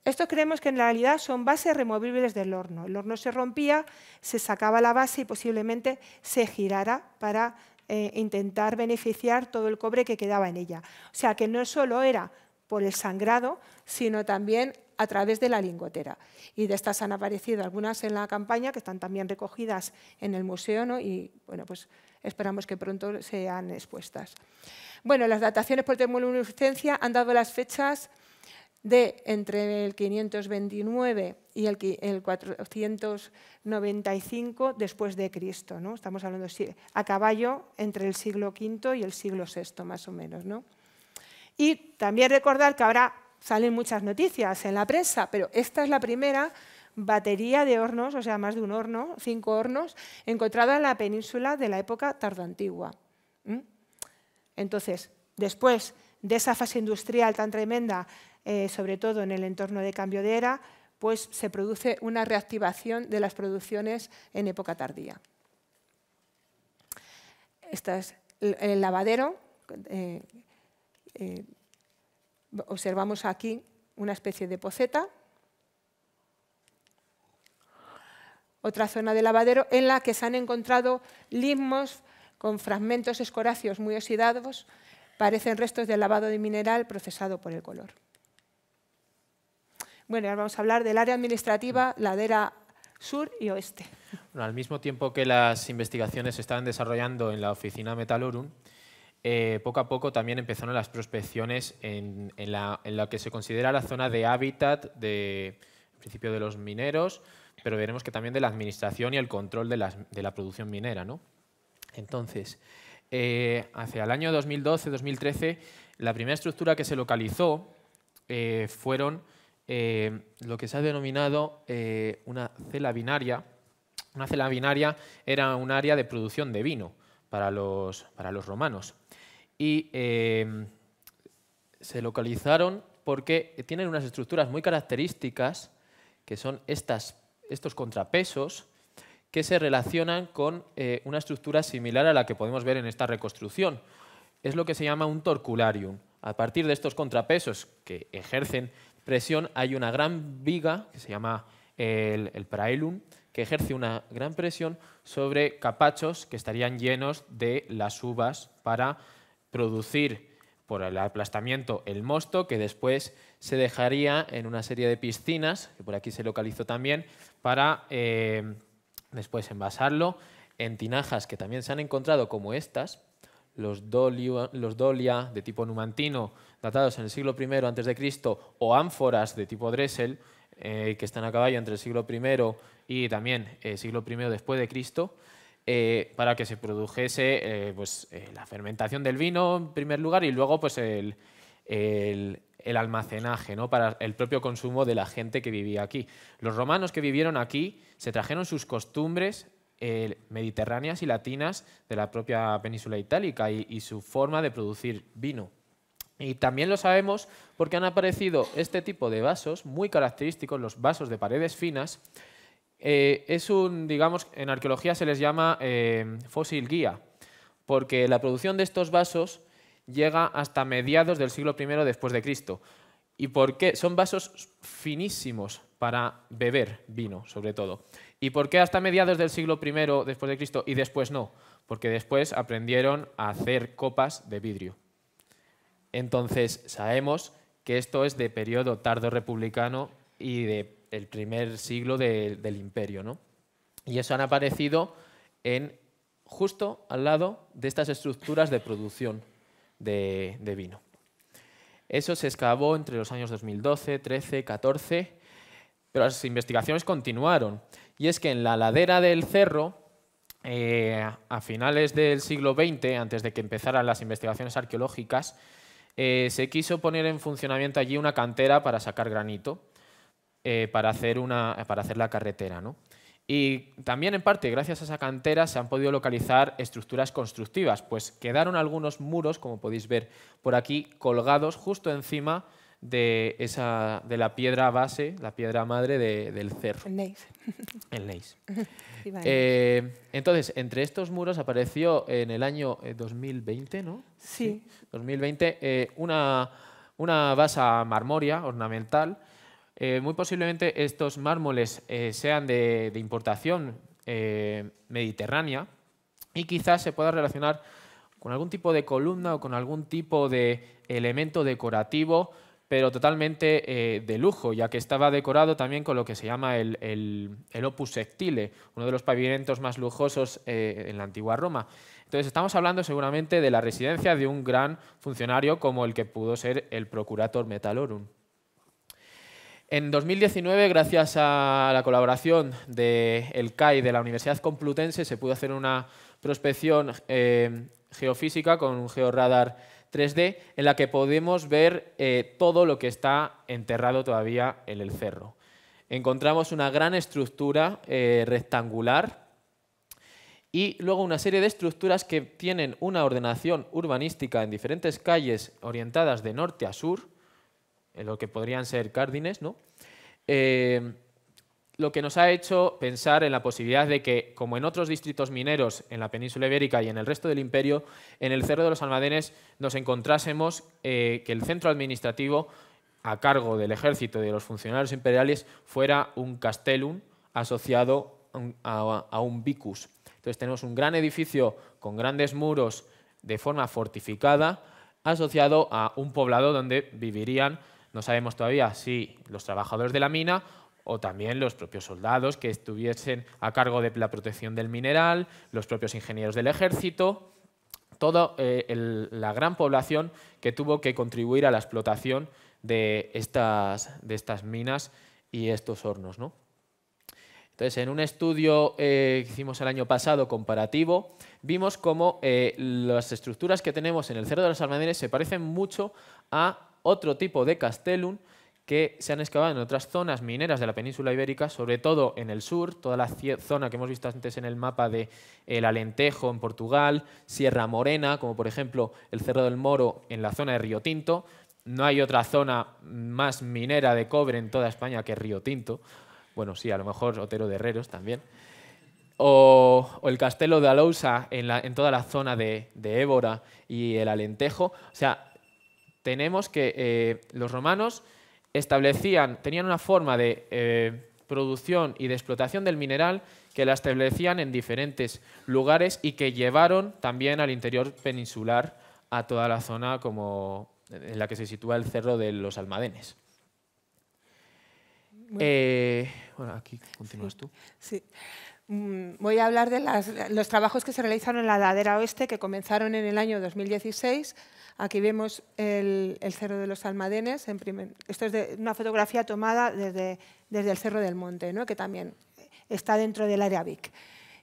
B: Estos creemos que en realidad son bases removibles del horno. El horno se rompía, se sacaba la base y posiblemente se girara para eh, intentar beneficiar todo el cobre que quedaba en ella. O sea que no solo era por el sangrado, sino también a través de la lingotera. Y de estas han aparecido algunas en la campaña que están también recogidas en el museo y bueno, pues esperamos que pronto sean expuestas. Bueno, las dataciones por termoluminiscencia han dado las fechas de entre el 529 y el, 495 después de Cristo. ¿no? Estamos hablando a caballo entre el siglo V y el siglo VI, más o menos. ¿no? Y también recordar que ahora salen muchas noticias en la prensa, pero esta es la primera batería de hornos, o sea, más de un horno, cinco hornos, encontrada en la península de la época tardoantigua. Entonces, después de esa fase industrial tan tremenda eh, sobre todo en el entorno de cambio de era, pues se produce una reactivación de las producciones en época tardía. Este es el lavadero. Eh, eh, observamos aquí una especie de poceta. Otra zona de lavadero en la que se han encontrado limos con fragmentos escoráceos muy oxidados, parecen restos de lavado de mineral procesado por el color. Bueno, ahora vamos a hablar del área administrativa, ladera sur y oeste.
C: al mismo tiempo que las investigaciones se estaban desarrollando en la oficina Metalorum, eh, poco a poco también empezaron las prospecciones en, en, la, que se considera la zona de hábitat de, principio, de los mineros, pero veremos que también de la administración y el control de, la producción minera. Entonces, eh, hacia el año 2012-2013, la primera estructura que se localizó eh, fueron eh, lo que se ha denominado eh, una cela binaria. Una cela binaria era un área de producción de vino para los, para los romanos. Y eh, se localizaron porque tienen unas estructuras muy características, que son estas, estos contrapesos, que se relacionan con una estructura similar a la que podemos ver en esta reconstrucción. Es lo que se llama un torcularium. A partir de estos contrapesos que ejercen presión hay una gran viga que se llama el, el praelum, que ejerce una gran presión sobre capachos que estarían llenos de las uvas para producir por el aplastamiento el mosto que después se dejaría en una serie de piscinas, que por aquí se localizó también, para eh, después envasarlo en tinajas que también se han encontrado como estas, los los dolia de tipo numantino datados en el siglo I Cristo o ánforas de tipo Dresel, eh, que están a caballo entre el siglo I y también el eh, siglo I después de Cristo, eh, para que se produjese pues, la fermentación del vino en primer lugar y luego pues, el, almacenaje ¿no? para el propio consumo de la gente que vivía aquí. Los romanos que vivieron aquí se trajeron sus costumbres mediterráneas y latinas de la propia península itálica y su forma de producir vino. Y también lo sabemos porque han aparecido este tipo de vasos muy característicos, los vasos de paredes finas. Eh, es un, digamos, en arqueología se les llama eh, fósil guía, porque la producción de estos vasos llega hasta mediados del siglo I después de Cristo. ¿Y por qué? Son vasos finísimos para beber vino, sobre todo. ¿Y por qué hasta mediados del siglo I después de Cristo y después no? Porque después aprendieron a hacer copas de vidrio. Entonces, sabemos que esto es de periodo tardo republicano y del primer siglo del imperio. ¿no? Y eso han aparecido justo al lado de estas estructuras de producción de, vino. Eso se excavó entre los años 2012, 13, 14, pero las investigaciones continuaron. Y es que en la ladera del cerro, eh, a finales del siglo XX, antes de que empezaran las investigaciones arqueológicas, eh, se quiso poner en funcionamiento allí una cantera para sacar granito, eh, para, hacer la carretera. ¿no? Y también en parte, gracias a esa cantera, se han podido localizar estructuras constructivas, pues quedaron algunos muros, como podéis ver por aquí, colgados justo encima de, esa, de la piedra base, la piedra madre del cerro. El Neis. *laughs* El Neis. *laughs* Eh, entonces, entre estos muros apareció en el año 2020, eh, ¿no? Sí. 2020, eh, una, una basa marmoria ornamental. muy posiblemente estos mármoles sean de, de importación mediterránea y quizás se pueda relacionar con algún tipo de columna o con algún tipo de elemento decorativo pero totalmente eh, de lujo, ya que estaba decorado también con lo que se llama el, opus sectile, uno de los pavimentos más lujosos eh, en la antigua Roma. Entonces estamos hablando seguramente de la residencia de un gran funcionario como el que pudo ser el procurator Metallorum. En 2019, gracias a la colaboración del el CAI de la Universidad Complutense, se pudo hacer una prospección eh, geofísica con un georradar 3D en la que podemos ver eh, todo lo que está enterrado todavía en el cerro. Encontramos una gran estructura eh, rectangular y luego una serie de estructuras que tienen una ordenación urbanística en diferentes calles orientadas de norte a sur, en lo que podrían ser cárdines, ¿no? Eh, lo que nos ha hecho pensar en la posibilidad de que, como en otros distritos mineros en la península ibérica y en el resto del imperio, en el Cerro de los Almadenes nos encontrásemos eh, que el centro administrativo a cargo del ejército y de los funcionarios imperiales fuera un castellum asociado a, a un vicus. Entonces tenemos un gran edificio con grandes muros de forma fortificada asociado a un poblado donde vivirían, no sabemos todavía si los trabajadores de la mina o también los propios soldados que estuviesen a cargo de la protección del mineral, los propios ingenieros del ejército, toda eh, la gran población que tuvo que contribuir a la explotación de estas, de estas minas y estos hornos. Entonces, en un estudio eh, que hicimos el año pasado comparativo, vimos cómo eh, las estructuras que tenemos en el Cerro de los Armaderes se parecen mucho a otro tipo de castellum que se han excavado en otras zonas mineras de la península ibérica, sobre todo en el sur, toda la zona que hemos visto antes en el mapa de eh, el Alentejo en Portugal, Sierra Morena, como por ejemplo el Cerro del Moro en la zona de Río Tinto. No hay otra zona más minera de cobre en toda España que Río Tinto. Bueno, sí, a lo mejor Otero de Herreros también. O, el Castelo de Alousa en, toda la zona de, Ébora Évora y el Alentejo. O sea, tenemos que eh, los romanos establecían, tenían una forma de eh, producción y de explotación del mineral que la establecían en diferentes lugares y que llevaron también al interior peninsular a toda la zona como en la que se sitúa el Cerro de los Almadenes. Eh, bueno, aquí continúas tú.
B: Sí. Mm, voy a hablar de los trabajos que se realizaron en la ladera oeste, que comenzaron en el año 2016. Aquí vemos el, Cerro de los Almadenes. En esto es una fotografía tomada desde, el Cerro del Monte, que también está dentro del área VIC.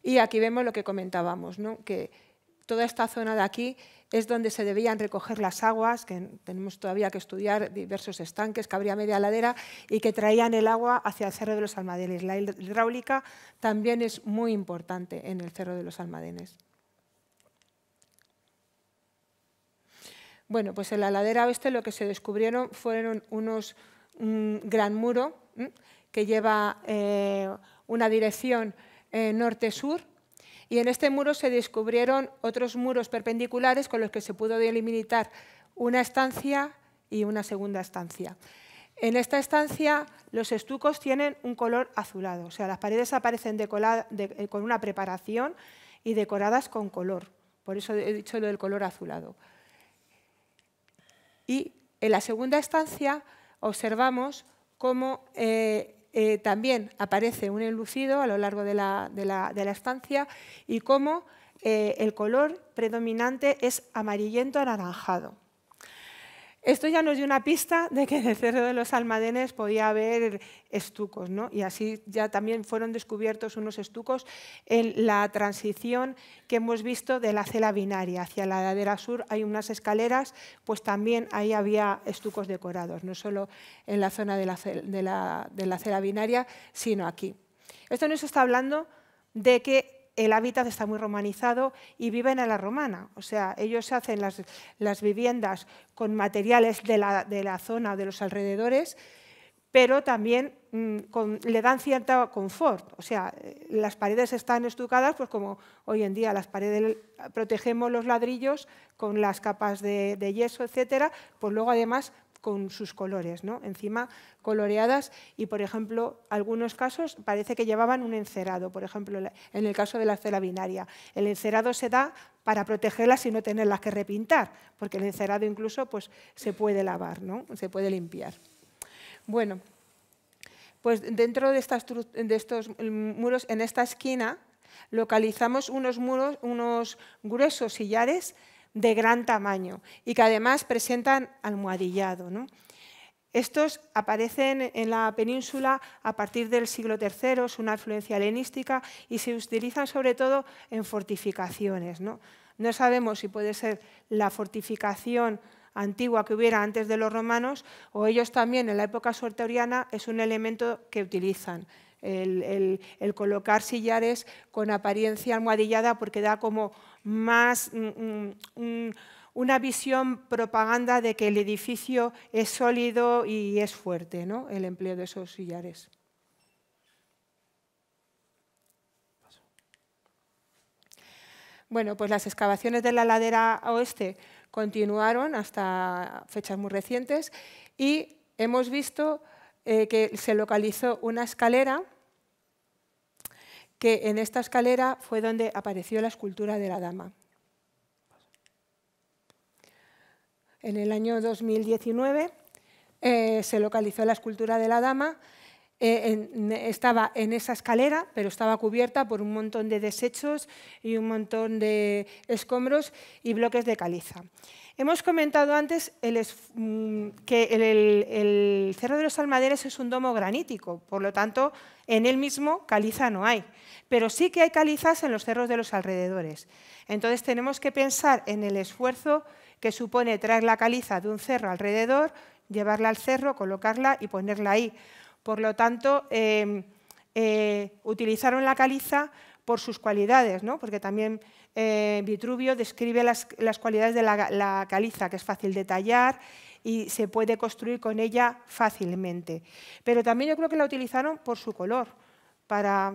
B: Y aquí vemos lo que comentábamos, que toda esta zona de aquí es donde se debían recoger las aguas, que tenemos todavía que estudiar diversos estanques que habría media ladera y que traían el agua hacia el Cerro de los Almadenes. La hidráulica también es muy importante en el Cerro de los Almadenes. Bueno, pues en la ladera oeste lo que se descubrieron fueron unos, un gran muro que lleva eh, una dirección eh, norte-sur y en este muro se descubrieron otros muros perpendiculares con los que se pudo delimitar una estancia y una segunda estancia. En esta estancia los estucos tienen un color azulado, o sea, las paredes aparecen eh, con una preparación y decoradas con color, por eso he dicho lo del color azulado. Y en la segunda estancia observamos cómo eh, eh, también aparece un enlucido a lo largo de la, estancia y cómo eh, el color predominante es amarillento anaranjado. Esto ya nos dio una pista de que en el Cerro de los Almadenes podía haber estucos, ¿no? y así ya también fueron descubiertos unos estucos en la transición que hemos visto de la cela binaria. Hacia la ladera sur hay unas escaleras, pues también ahí había estucos decorados, no solo en la zona de la, de de la cela binaria, sino aquí. Esto nos está hablando de que el hábitat está muy romanizado y viven a la romana. O sea, ellos hacen las, viviendas con materiales de la, zona, de los alrededores, pero también mm, le dan cierto confort. O sea, eh, las paredes están estucadas, pues como hoy en día las paredes eh, protegemos los ladrillos con las capas de, yeso, etcétera, pues luego además con sus colores, ¿no? encima coloreadas y, por ejemplo, algunos casos parece que llevaban un encerado, por ejemplo, en el caso de la cera binaria. El encerado se da para protegerlas y no tenerlas que repintar, porque el encerado incluso pues, se puede lavar, ¿no? se puede limpiar. Bueno, pues dentro de, de estos muros, en esta esquina, localizamos unos, muros, unos gruesos sillares de gran tamaño y que además presentan almohadillado. Estos aparecen en la península a partir del siglo III, es una influencia helenística y se utilizan sobre todo en fortificaciones. ¿no? no sabemos si puede ser la fortificación antigua que hubiera antes de los romanos o ellos también en la época sorteoriana, es un elemento que utilizan. el, colocar sillares con apariencia almohadillada porque da como más mm, mm, una visión propaganda de que el edificio es sólido y es fuerte, ¿no? el empleo de esos sillares. Bueno, pues las excavaciones de la ladera oeste continuaron hasta fechas muy recientes y hemos visto eh, que se localizó una escalera que en esta escalera fue donde apareció la escultura de la dama. En el año 2019 eh, se localizó la escultura de la dama eh, estaba en esa escalera, pero estaba cubierta por un montón de desechos y un montón de escombros y bloques de caliza. Hemos comentado antes mm, que el, el, Cerro de los Almaderes es un domo granítico, por lo tanto, en él mismo caliza no hay, pero sí que hay calizas en los cerros de los alrededores. Entonces tenemos que pensar en el esfuerzo que supone traer la caliza de un cerro alrededor, llevarla al cerro, colocarla y ponerla ahí por lo tanto, em, eh, utilizaron la caliza por sus cualidades, ¿no? porque también eh, Vitruvio describe las, cualidades de la, caliza, que es fácil de tallar y se puede construir con ella fácilmente. Pero también yo creo que la utilizaron por su color, para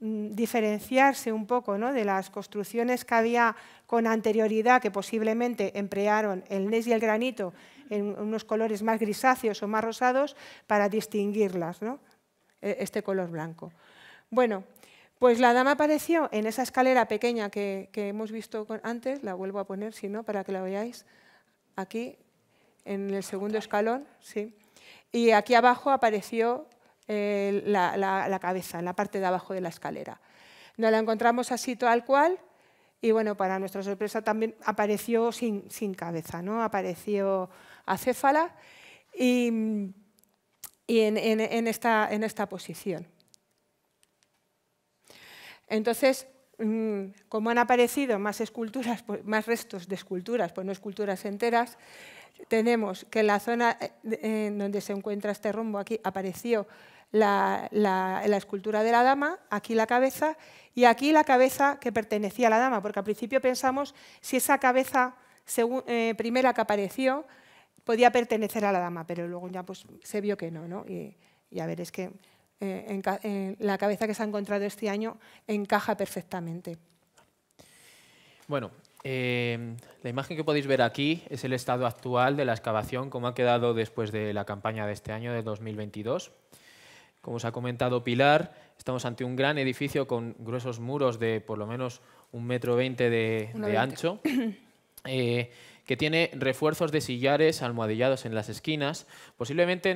B: mm, diferenciarse un poco de las construcciones que había con anterioridad, que posiblemente emplearon el nes y el granito, en unos colores más grisáceos o más rosados para distinguirlas, ¿no? E, este color blanco. Bueno, pues la dama apareció en esa escalera pequeña que, hemos visto antes, la vuelvo a poner, si no, para que la veáis, aquí, en el segundo escalón, sí. Y aquí abajo apareció eh, la, cabeza, en la parte de abajo de la escalera. Nos la encontramos así tal cual, y bueno, para nuestra sorpresa también apareció sin, sin cabeza, ¿no? Apareció acéfala y, en, esta, en esta posición. Entonces, mm, como han aparecido más esculturas, pues, más restos de esculturas, pues no esculturas enteras, tenemos que en la zona eh, donde se encuentra este rombo aquí apareció la, escultura de la dama, aquí la cabeza y aquí la cabeza que pertenecía a la dama, porque al principio pensamos si esa cabeza eh, primera que apareció podía pertenecer a la dama, pero luego ya pues, se vio que no, ¿no? Y, a ver, es que eh, eh, la cabeza que se ha encontrado este año encaja perfectamente.
C: Bueno, eh, la imagen que podéis ver aquí es el estado actual de la excavación, cómo ha quedado después de la campaña de este año, de 2022. Como os ha comentado Pilar, estamos ante un gran edificio con gruesos muros de por lo menos un metro veinte de, ancho. *clears throat* que tiene refuerzos de sillares almohadillados en las esquinas. Posiblemente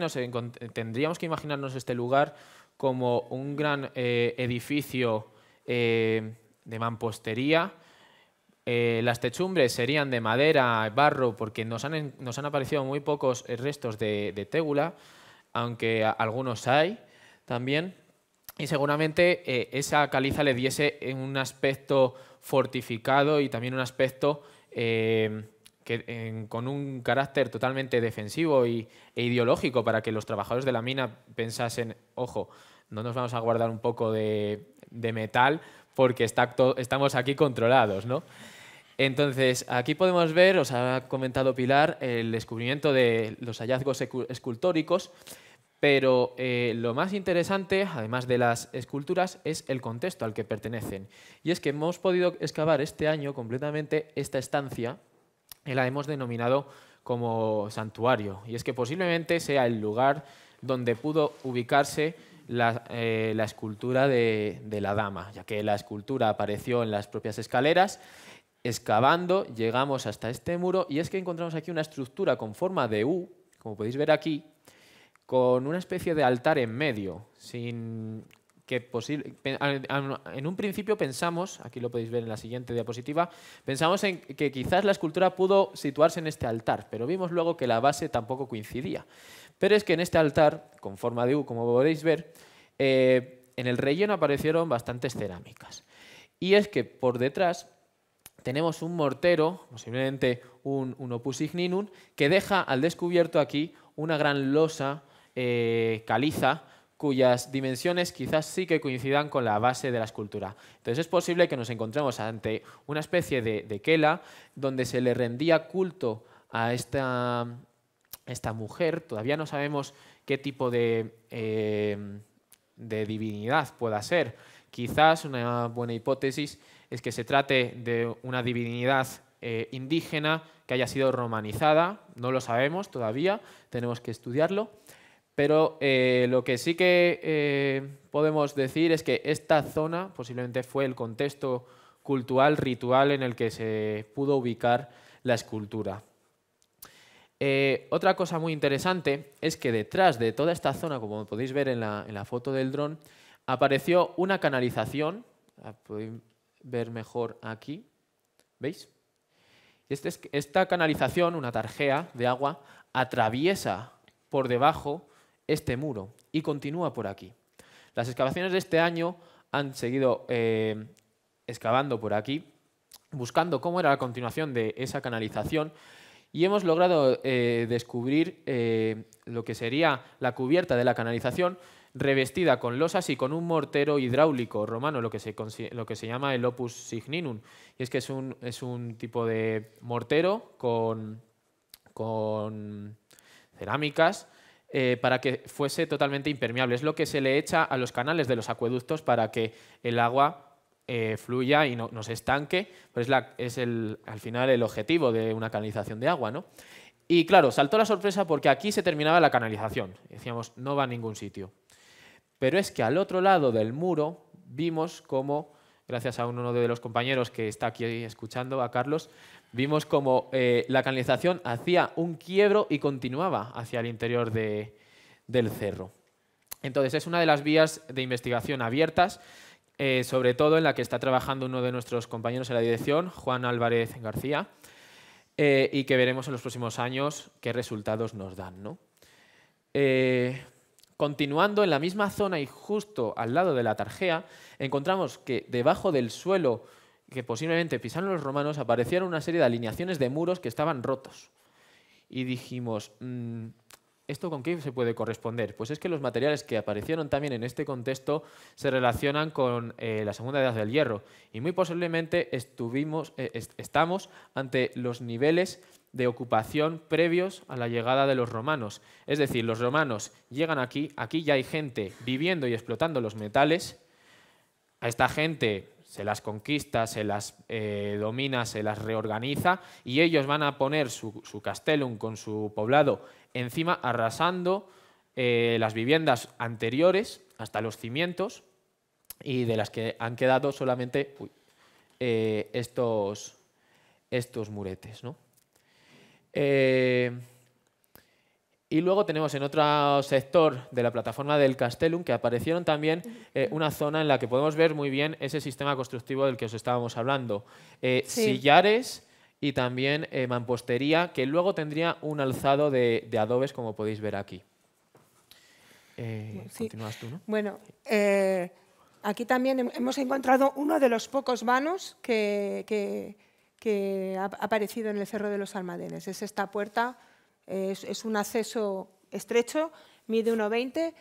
C: tendríamos que imaginarnos este lugar como un gran eh, edificio eh, de mampostería. Eh, las techumbres serían de madera, barro, porque nos han, nos han aparecido muy pocos restos de, de aunque algunos hay también. Y seguramente esa caliza le diese un aspecto fortificado y también un aspecto con un carácter totalmente defensivo y, e ideológico para que los trabajadores de la mina pensasen, ojo, no nos vamos a guardar un poco de, metal porque estamos aquí controlados, ¿no? Entonces, aquí podemos ver, os ha comentado Pilar, el descubrimiento de los hallazgos escultóricos, pero eh, lo más interesante, además de las esculturas, es el contexto al que pertenecen. Y es que hemos podido excavar este año completamente esta estancia la hemos denominado como santuario. Y es que posiblemente sea el lugar donde pudo ubicarse eh, la, escultura de, de la dama, ya que la escultura apareció en las propias escaleras excavando llegamos hasta este muro y es que encontramos aquí una estructura con forma de U, como podéis ver aquí, con una especie de altar en medio, sin en un principio pensamos, aquí lo podéis ver en la siguiente diapositiva, pensamos en que quizás la escultura pudo situarse en este altar, pero vimos luego que la base tampoco coincidía. Pero es que en este altar, con forma de U, como podéis ver, eh, en el relleno aparecieron bastantes cerámicas. Y es que por detrás tenemos un mortero, posiblemente un, opus igninum, que deja al descubierto aquí una gran losa eh, caliza cuyas dimensiones quizás sí que coincidan con la base de la escultura. Entonces es posible que nos encontremos ante una especie de, de donde se le rendía culto a esta, esta mujer. Todavía no sabemos qué tipo de, eh, de divinidad pueda ser. Quizás una buena hipótesis es que se trate de una divinidad eh, indígena que haya sido romanizada. No lo sabemos todavía, tenemos que estudiarlo pero eh, lo que sí que eh, podemos decir es que esta zona posiblemente fue el contexto cultural, ritual en el que se pudo ubicar la escultura. Eh, otra cosa muy interesante es que detrás de toda esta zona, como podéis ver en la, foto del dron, apareció una canalización, la ah, podéis ver mejor aquí, ¿veis? Este esta canalización, una tarjea de agua, atraviesa por debajo este muro y continúa por aquí. Las excavaciones de este año han seguido eh, excavando por aquí, buscando cómo era la continuación de esa canalización y hemos logrado eh, descubrir eh, lo que sería la cubierta de la canalización revestida con losas y con un mortero hidráulico romano, lo que se, lo que se llama el opus signinum. Y es que es un, es un tipo de mortero con, con cerámicas eh, para que fuese totalmente impermeable. Es lo que se le echa a los canales de los acueductos para que el agua eh, fluya y no, se estanque, pues es, al final el objetivo de una canalización de agua. ¿no? Y claro, saltó la sorpresa porque aquí se terminaba la canalización. Decíamos, no va a ningún sitio. Pero es que al otro lado del muro vimos cómo, gracias a uno de los compañeros que está aquí escuchando, a Carlos, vimos como eh, la canalización hacía un quiebro y continuaba hacia el interior del cerro. Entonces, es una de las vías de investigación abiertas, eh, sobre todo en la que está trabajando uno de nuestros compañeros en la dirección, Juan Álvarez García, eh, y que veremos en los próximos años qué resultados nos dan. continuando en la misma zona y justo al lado de la tarjea, encontramos que debajo del suelo que posiblemente pisaron los romanos, aparecieron una serie de alineaciones de muros que estaban rotos. Y dijimos, mm, ¿esto con qué se puede corresponder? Pues es que los materiales que aparecieron también en este contexto se relacionan con eh, la segunda edad del hierro y muy posiblemente estuvimos, eh, estamos ante los niveles de ocupación previos a la llegada de los romanos. Es decir, los romanos llegan aquí, aquí ya hay gente viviendo y explotando los metales, a esta gente se las conquista, se las eh, domina, se las reorganiza y ellos van a poner su, su castellum con su poblado encima arrasando eh, las viviendas anteriores hasta los cimientos y de las que han quedado solamente eh, estos, estos muretes. ¿no? Y luego tenemos en otro sector de la plataforma del Castellum que aparecieron también eh, una zona en la que podemos ver muy bien ese sistema constructivo del que os estábamos hablando. Eh, sillares y también eh, mampostería, que luego tendría un alzado de, adobes, como podéis ver aquí. tú,
B: Bueno, aquí también hemos encontrado uno de los pocos vanos que, que ha aparecido en el Cerro de los Almadenes. Es esta puerta es, un acceso estrecho, mide 1,20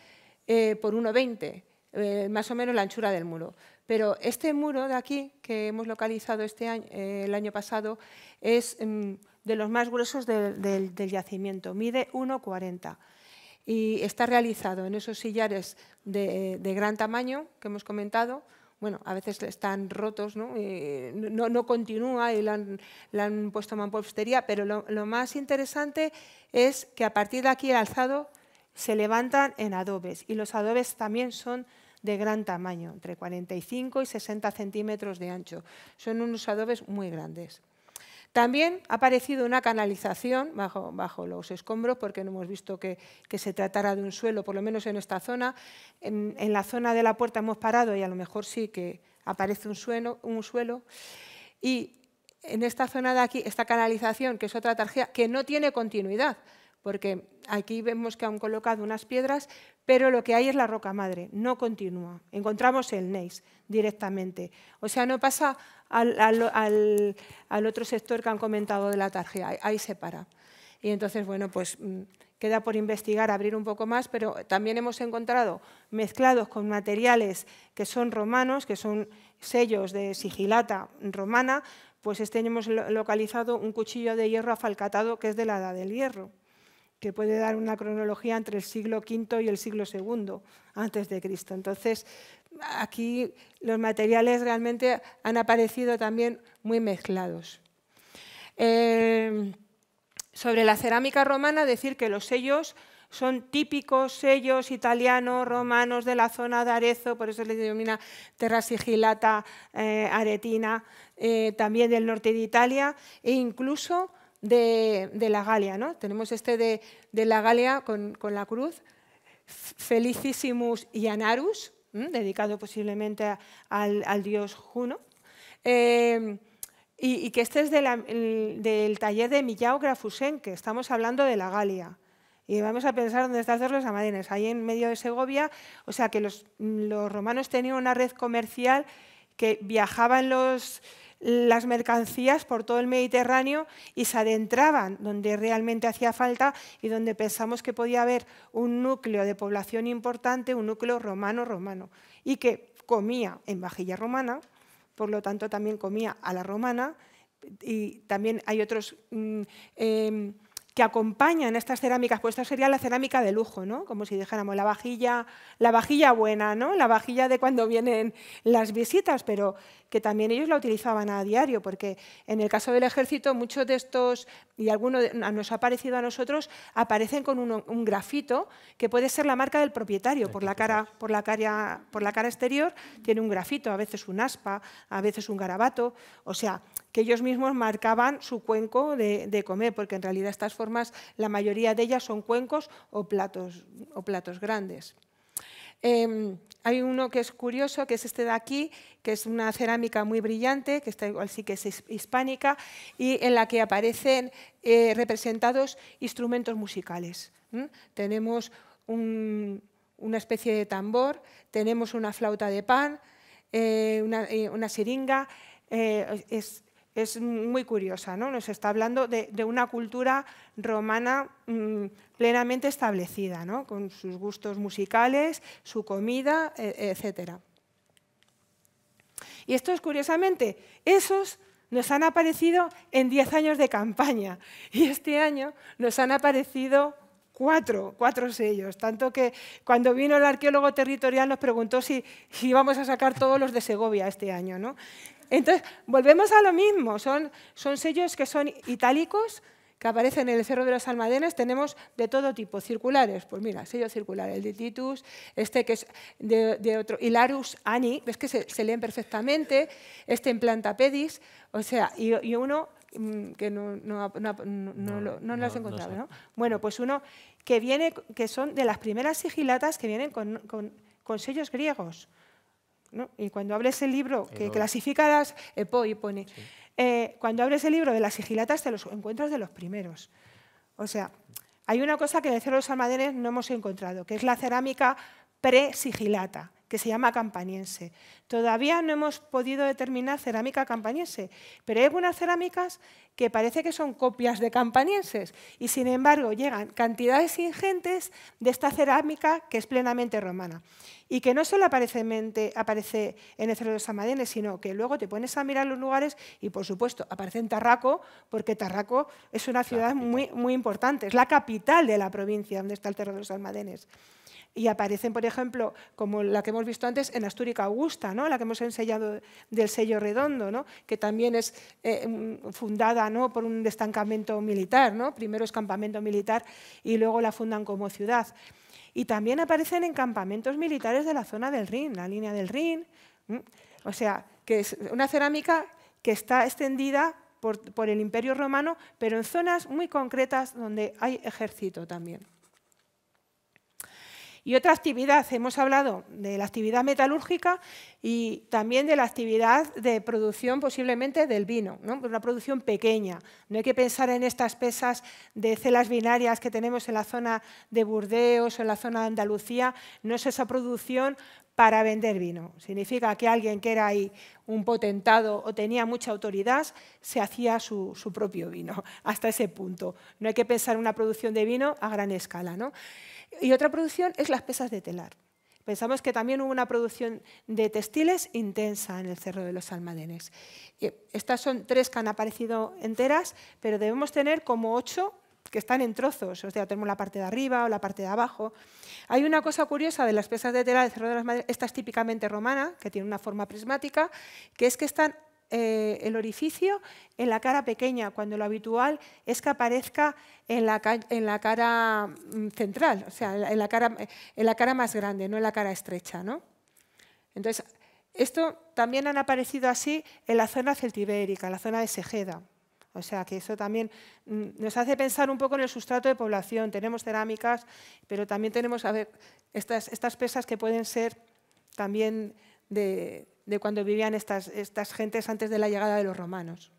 B: eh, por 1,20, eh, más o menos la anchura del muro. Pero este muro de aquí, que hemos localizado este eh, el año pasado, es mm, de los más gruesos del yacimiento, mide 1,40 y está realizado en esos sillares de gran tamaño que hemos comentado, bueno, a veces están rotos, no, no, continúa y la han, han, puesto mampostería, pero lo, lo, más interesante es que a partir de aquí el alzado se levantan en adobes y los adobes también son de gran tamaño, entre 45 y 60 centímetros de ancho. Son unos adobes muy grandes. También ha aparecido una canalización bajo, los escombros, porque no hemos visto que, se tratara de un suelo, por lo menos en esta zona. En, la zona de la puerta hemos parado y a lo mejor sí que aparece un Un suelo. Y en esta zona de aquí, esta canalización, que es otra tarjeta, que no tiene continuidad porque aquí vemos que han colocado unas piedras, pero lo que hay es la roca madre, no continúa. Encontramos el neis directamente. O sea, no pasa al, otro sector que han comentado de la tarjeta, ahí se para. Y entonces, bueno, pues mm, queda por investigar, abrir un poco más, pero también hemos encontrado mezclados con materiales que son romanos, que son sellos de sigilata romana, pues este hemos localizado un cuchillo de hierro afalcatado que es de la edad del hierro que puede dar una cronología entre el siglo V y el siglo II antes de Cristo. Entonces, aquí los materiales realmente han aparecido también muy mezclados. Eh, sobre la cerámica romana, decir que los sellos son típicos sellos italianos, romanos de la zona de Arezzo, por eso se les denomina terra Sigilata, eh, aretina, eh, también del norte de Italia, e incluso de, la Galia, ¿no? Tenemos este de, la Galia con, la cruz, Felicissimus Ianarus, dedicado posiblemente al, dios Juno. Eh, y, que este es del taller de Millau Grafusen, que estamos hablando de la Galia. Y vamos a pensar dónde están los amadines, ahí en medio de Segovia. O sea que los, los romanos tenían una red comercial que viajaban los, las mercancías por todo el Mediterráneo y se adentraban donde realmente hacía falta y donde pensamos que podía haber un núcleo de población importante, un núcleo romano-romano, y que comía en vajilla romana, por lo tanto también comía a la romana, y también hay otros... Mm, em, que acompañan estas cerámicas, pues esta sería la cerámica de lujo, ¿no? Como si dijéramos la vajilla, la vajilla buena, ¿no? La vajilla de cuando vienen las visitas, pero que también ellos la utilizaban a diario, porque en el caso del ejército muchos de estos, y algunos nos ha parecido a nosotros, aparecen con un, grafito que puede ser la marca del propietario por la cara, por la cara, por la cara exterior tiene un grafito, a veces un aspa, a veces un garabato, o sea, que ellos mismos marcaban su cuenco de, comer, porque en realidad estas formas, la mayoría de ellas son cuencos o platos, o platos grandes. Em, hay uno que es curioso, que es este de aquí, que es una cerámica muy brillante, que está igual sí que es hispánica, y en la que aparecen eh, representados instrumentos musicales. Tenemos una especie de tambor, tenemos una flauta de pan, eh, una, eh, una, siringa, es muy curiosa, ¿no? Nos está hablando de, una cultura romana mm, plenamente establecida, ¿no? Con sus gustos musicales, su comida, e, etcétera. Y esto es curiosamente, esos nos han aparecido en 10 años de campaña y este año nos han aparecido cuatro, cuatro sellos, tanto que cuando vino el arqueólogo territorial nos preguntó si, si íbamos a sacar todos los de Segovia este año. ¿no? Entonces, volvemos a lo mismo. Son, son sellos que son itálicos, que aparecen en el Cerro de los Almadenes, tenemos de todo tipo, circulares, pues mira, sellos circulares, el de Titus, este que es de, otro, Hilarus Ani, ves que se, leen perfectamente, este en planta pedis, o sea, y, uno mm, que no, no, no, no lo, has encontrado, ¿no? Bueno, pues uno que viene, que son de las primeras sigilatas que vienen con, con, con sellos griegos. Y cuando abres el libro que clasificadas clasificarás, pone, eh, cuando abres el libro de las sigilatas te los encuentras de los primeros. O sea, hay una cosa que en el Cerro de los Almadenes no hemos encontrado, que es la cerámica pre-sigilata que se llama campaniense. Todavía no hemos podido determinar cerámica campaniense, pero hay algunas cerámicas que parece que son copias de campanienses y sin embargo llegan cantidades ingentes de esta cerámica que es plenamente romana y que no solo aparece en, el Cerro de los Almadenes, sino que luego te pones a mirar los lugares y por supuesto aparece en Tarraco, porque Tarraco es una ciudad muy, muy importante, es la capital de la provincia donde está el Cerro de los Almadenes y aparecen, por ejemplo, como la que hemos visto antes en Astúrica Augusta, ¿no? la que hemos enseñado del sello redondo, que también es eh, fundada ¿no? por un destacamento militar, ¿no? primero es campamento militar y luego la fundan como ciudad. Y también aparecen en campamentos militares de la zona del Rin, la línea del Rin, o sea, que es una cerámica que está extendida por el Imperio Romano, pero en zonas muy concretas donde hay ejército también. Y otra actividad, hemos hablado de la actividad metalúrgica y también de la actividad de producción posiblemente del vino, pues una producción pequeña. No hay que pensar en estas pesas de celas binarias que tenemos en la zona de Burdeos o en la zona de Andalucía, no es esa producción para vender vino. Significa que alguien que era ahí un potentado o tenía mucha autoridad se hacía su, propio vino, *laughs* hasta ese punto. No hay que pensar en una producción de vino a gran escala. ¿no? Y otra producción es las pesas de telar. Pensamos que también hubo una producción de textiles intensa en el Cerro de los Almadenes. Estas son tres que han aparecido enteras, pero debemos tener como ocho que están en trozos, o sea, tenemos la parte de arriba o la parte de abajo. Hay una cosa curiosa de las pesas de telar del Cerro de los Almadenes, esta es típicamente romana, que tiene una forma prismática, que es que están eh, el orificio en la cara pequeña, cuando lo habitual es que aparezca en la, en la cara mm, central, o sea, en la, cara, en la cara más grande, no en la cara estrecha. Entonces, esto también han aparecido así en la zona celtibérica, en la zona de Segeda. O sea, que eso también mm, nos hace pensar un poco en el sustrato de población. Tenemos cerámicas, pero también tenemos, a ver, estas, estas pesas que pueden ser también de, de cuando vivían estas, estas gentes antes de la llegada de los romanos.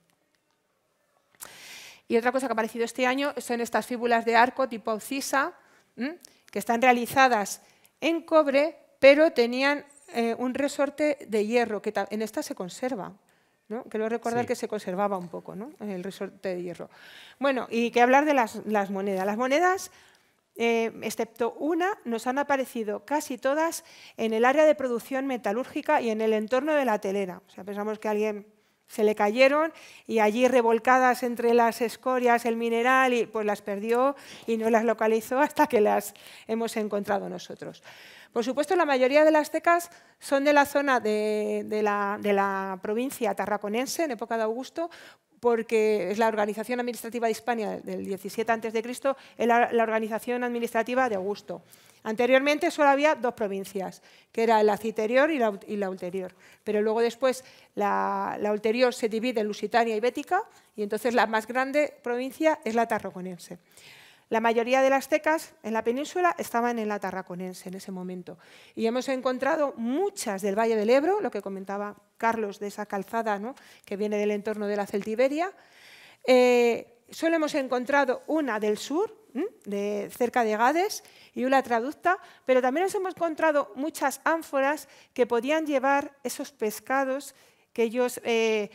B: Y otra cosa que ha aparecido este año son estas fíbulas de arco tipo Cisa, que están realizadas en cobre, pero tenían eh, un resorte de hierro, que en esta se conserva. ¿no? Quiero recordar que se conservaba un poco ¿no? el resorte de hierro. Bueno, y que hablar de las, las monedas. Las monedas eh, excepto una, nos han aparecido casi todas en el área de producción metalúrgica y en el entorno de la telera. O sea, pensamos que a alguien se le cayeron y allí revolcadas entre las escorias, el mineral, y pues las perdió y no las localizó hasta que las hemos encontrado nosotros. Por supuesto, la mayoría de las tecas son de la zona de, la, de la, provincia tarraconense, en época de Augusto, porque es la organización administrativa de Hispania del 17 a.C., es la, organización administrativa de Augusto. Anteriormente solo había dos provincias, que era la citerior y la, ulterior. Pero luego después la, la, ulterior se divide en Lusitania y Bética, y entonces la más grande provincia es la tarraconense. La mayoría de las tecas en la península estaban en la Tarraconense en ese momento. Y hemos encontrado muchas del Valle del Ebro, lo que comentaba Carlos de esa calzada que viene del entorno de la Celtiberia. Eh, solo hemos encontrado una del sur, de cerca de Gades y una traducta, pero también nos hemos encontrado muchas ánforas que podían llevar esos pescados que ellos eh,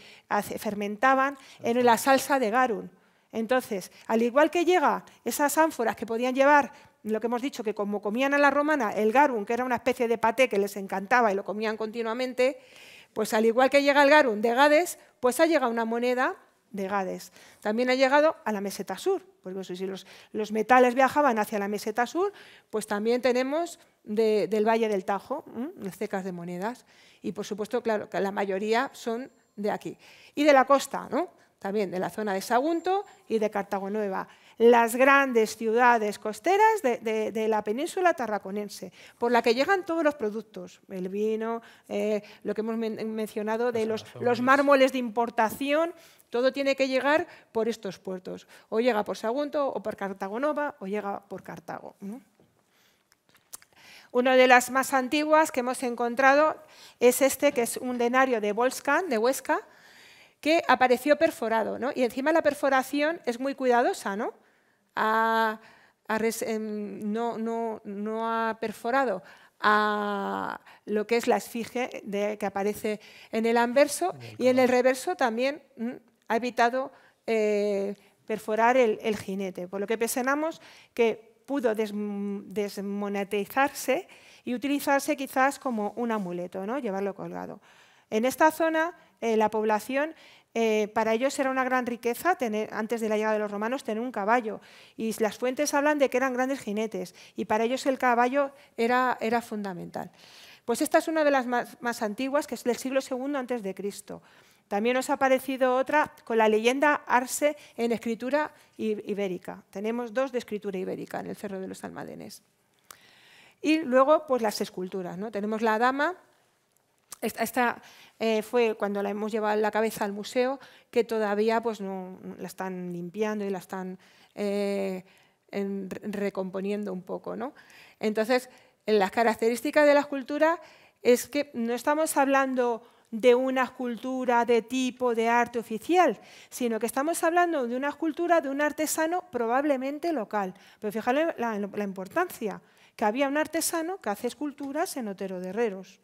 B: fermentaban en la salsa de garum. Entonces, al igual que llega esas ánforas que podían llevar lo que hemos dicho, que como comían a la romana el garum, que era una especie de paté que les encantaba y lo comían continuamente, pues al igual que llega el garum de Gades, pues ha llegado una moneda de Gades. También ha llegado a la meseta sur, porque si los, los metales viajaban hacia la meseta sur, pues también tenemos del Valle del Tajo, las cecas de monedas, y por supuesto, claro, que la mayoría son de aquí. Y de la costa, ¿no? también de la zona de Sagunto y de Cartago Nueva, las grandes ciudades costeras de, la península tarraconense, por la que llegan todos los productos, el vino, eh, lo que hemos mencionado de los, mármoles de importación, todo tiene que llegar por estos puertos, o llega por Sagunto, o por Cartago Nueva, o llega por Cartago. Una de las más antiguas que hemos encontrado es este, que es un denario de Volscan, de Huesca, que apareció perforado, ¿no? Y encima la perforación es muy cuidadosa, ¿no? Ha, em, no, ha perforado a lo que es la esfinge que aparece en el anverso y en el reverso también mm, ha evitado eh, perforar el, jinete, por lo que pensamos que pudo desmonetizarse y utilizarse quizás como un amuleto, ¿no? llevarlo colgado. En esta zona eh, la población, eh, para ellos era una gran riqueza, tener, antes de la llegada de los romanos, tener un caballo. Y las fuentes hablan de que eran grandes jinetes, y para ellos el caballo era, era fundamental. Pues esta es una de las más, antiguas, que es del siglo II antes de Cristo. También nos ha aparecido otra con la leyenda Arce en escritura ibérica. Tenemos dos de escritura ibérica en el Cerro de los Almadenes. Y luego, pues las esculturas. ¿no? Tenemos la dama, esta, eh, fue cuando la hemos llevado en la cabeza al museo, que todavía pues, la están limpiando y la están eh, recomponiendo un poco. Entonces, en las características de la escultura es que no estamos hablando de una escultura de tipo de arte oficial, sino que estamos hablando de una escultura de un artesano probablemente local. Pero fijaros la, la importancia, que había un artesano que hace esculturas en Otero de Herreros.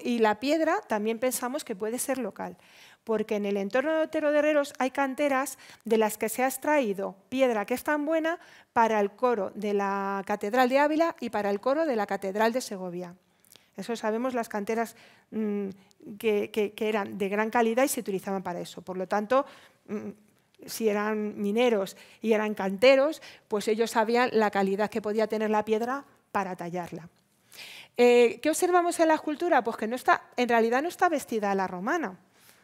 B: Y la piedra también pensamos que puede ser local, porque en el entorno de Otero de Herreros hay canteras de las que se ha extraído piedra que es tan buena para el coro de la Catedral de Ávila y para el coro de la Catedral de Segovia. Eso sabemos las canteras mm, que, eran de gran calidad y se utilizaban para eso. Por lo tanto, mm, si eran mineros y eran canteros, pues ellos sabían la calidad que podía tener la piedra para tallarla. Eh, ¿Qué observamos en la escultura? Pues que en realidad no está vestida a la romana.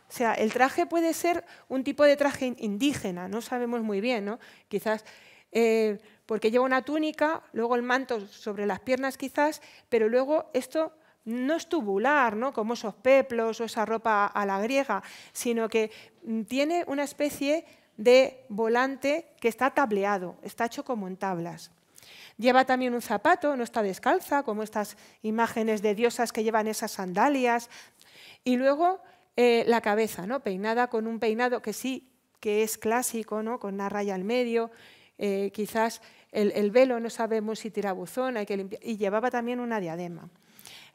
B: O sea, el traje puede ser un tipo de traje indígena, no sabemos muy bien, ¿no? Quizás eh, porque lleva una túnica, luego el manto sobre las piernas quizás, pero luego esto no es tubular, ¿no? como esos peplos o esa ropa a la griega, sino que mm, tiene una especie de volante que está tableado, está hecho como en tablas. Lleva también un zapato, no está descalza, como estas imágenes de diosas que llevan esas sandalias. Y luego eh, la cabeza, ¿no? peinada con un peinado que sí, que es clásico, ¿no? con una raya al medio, eh, quizás el, velo, no sabemos si tira buzón, hay que limpiar, y llevaba también una diadema.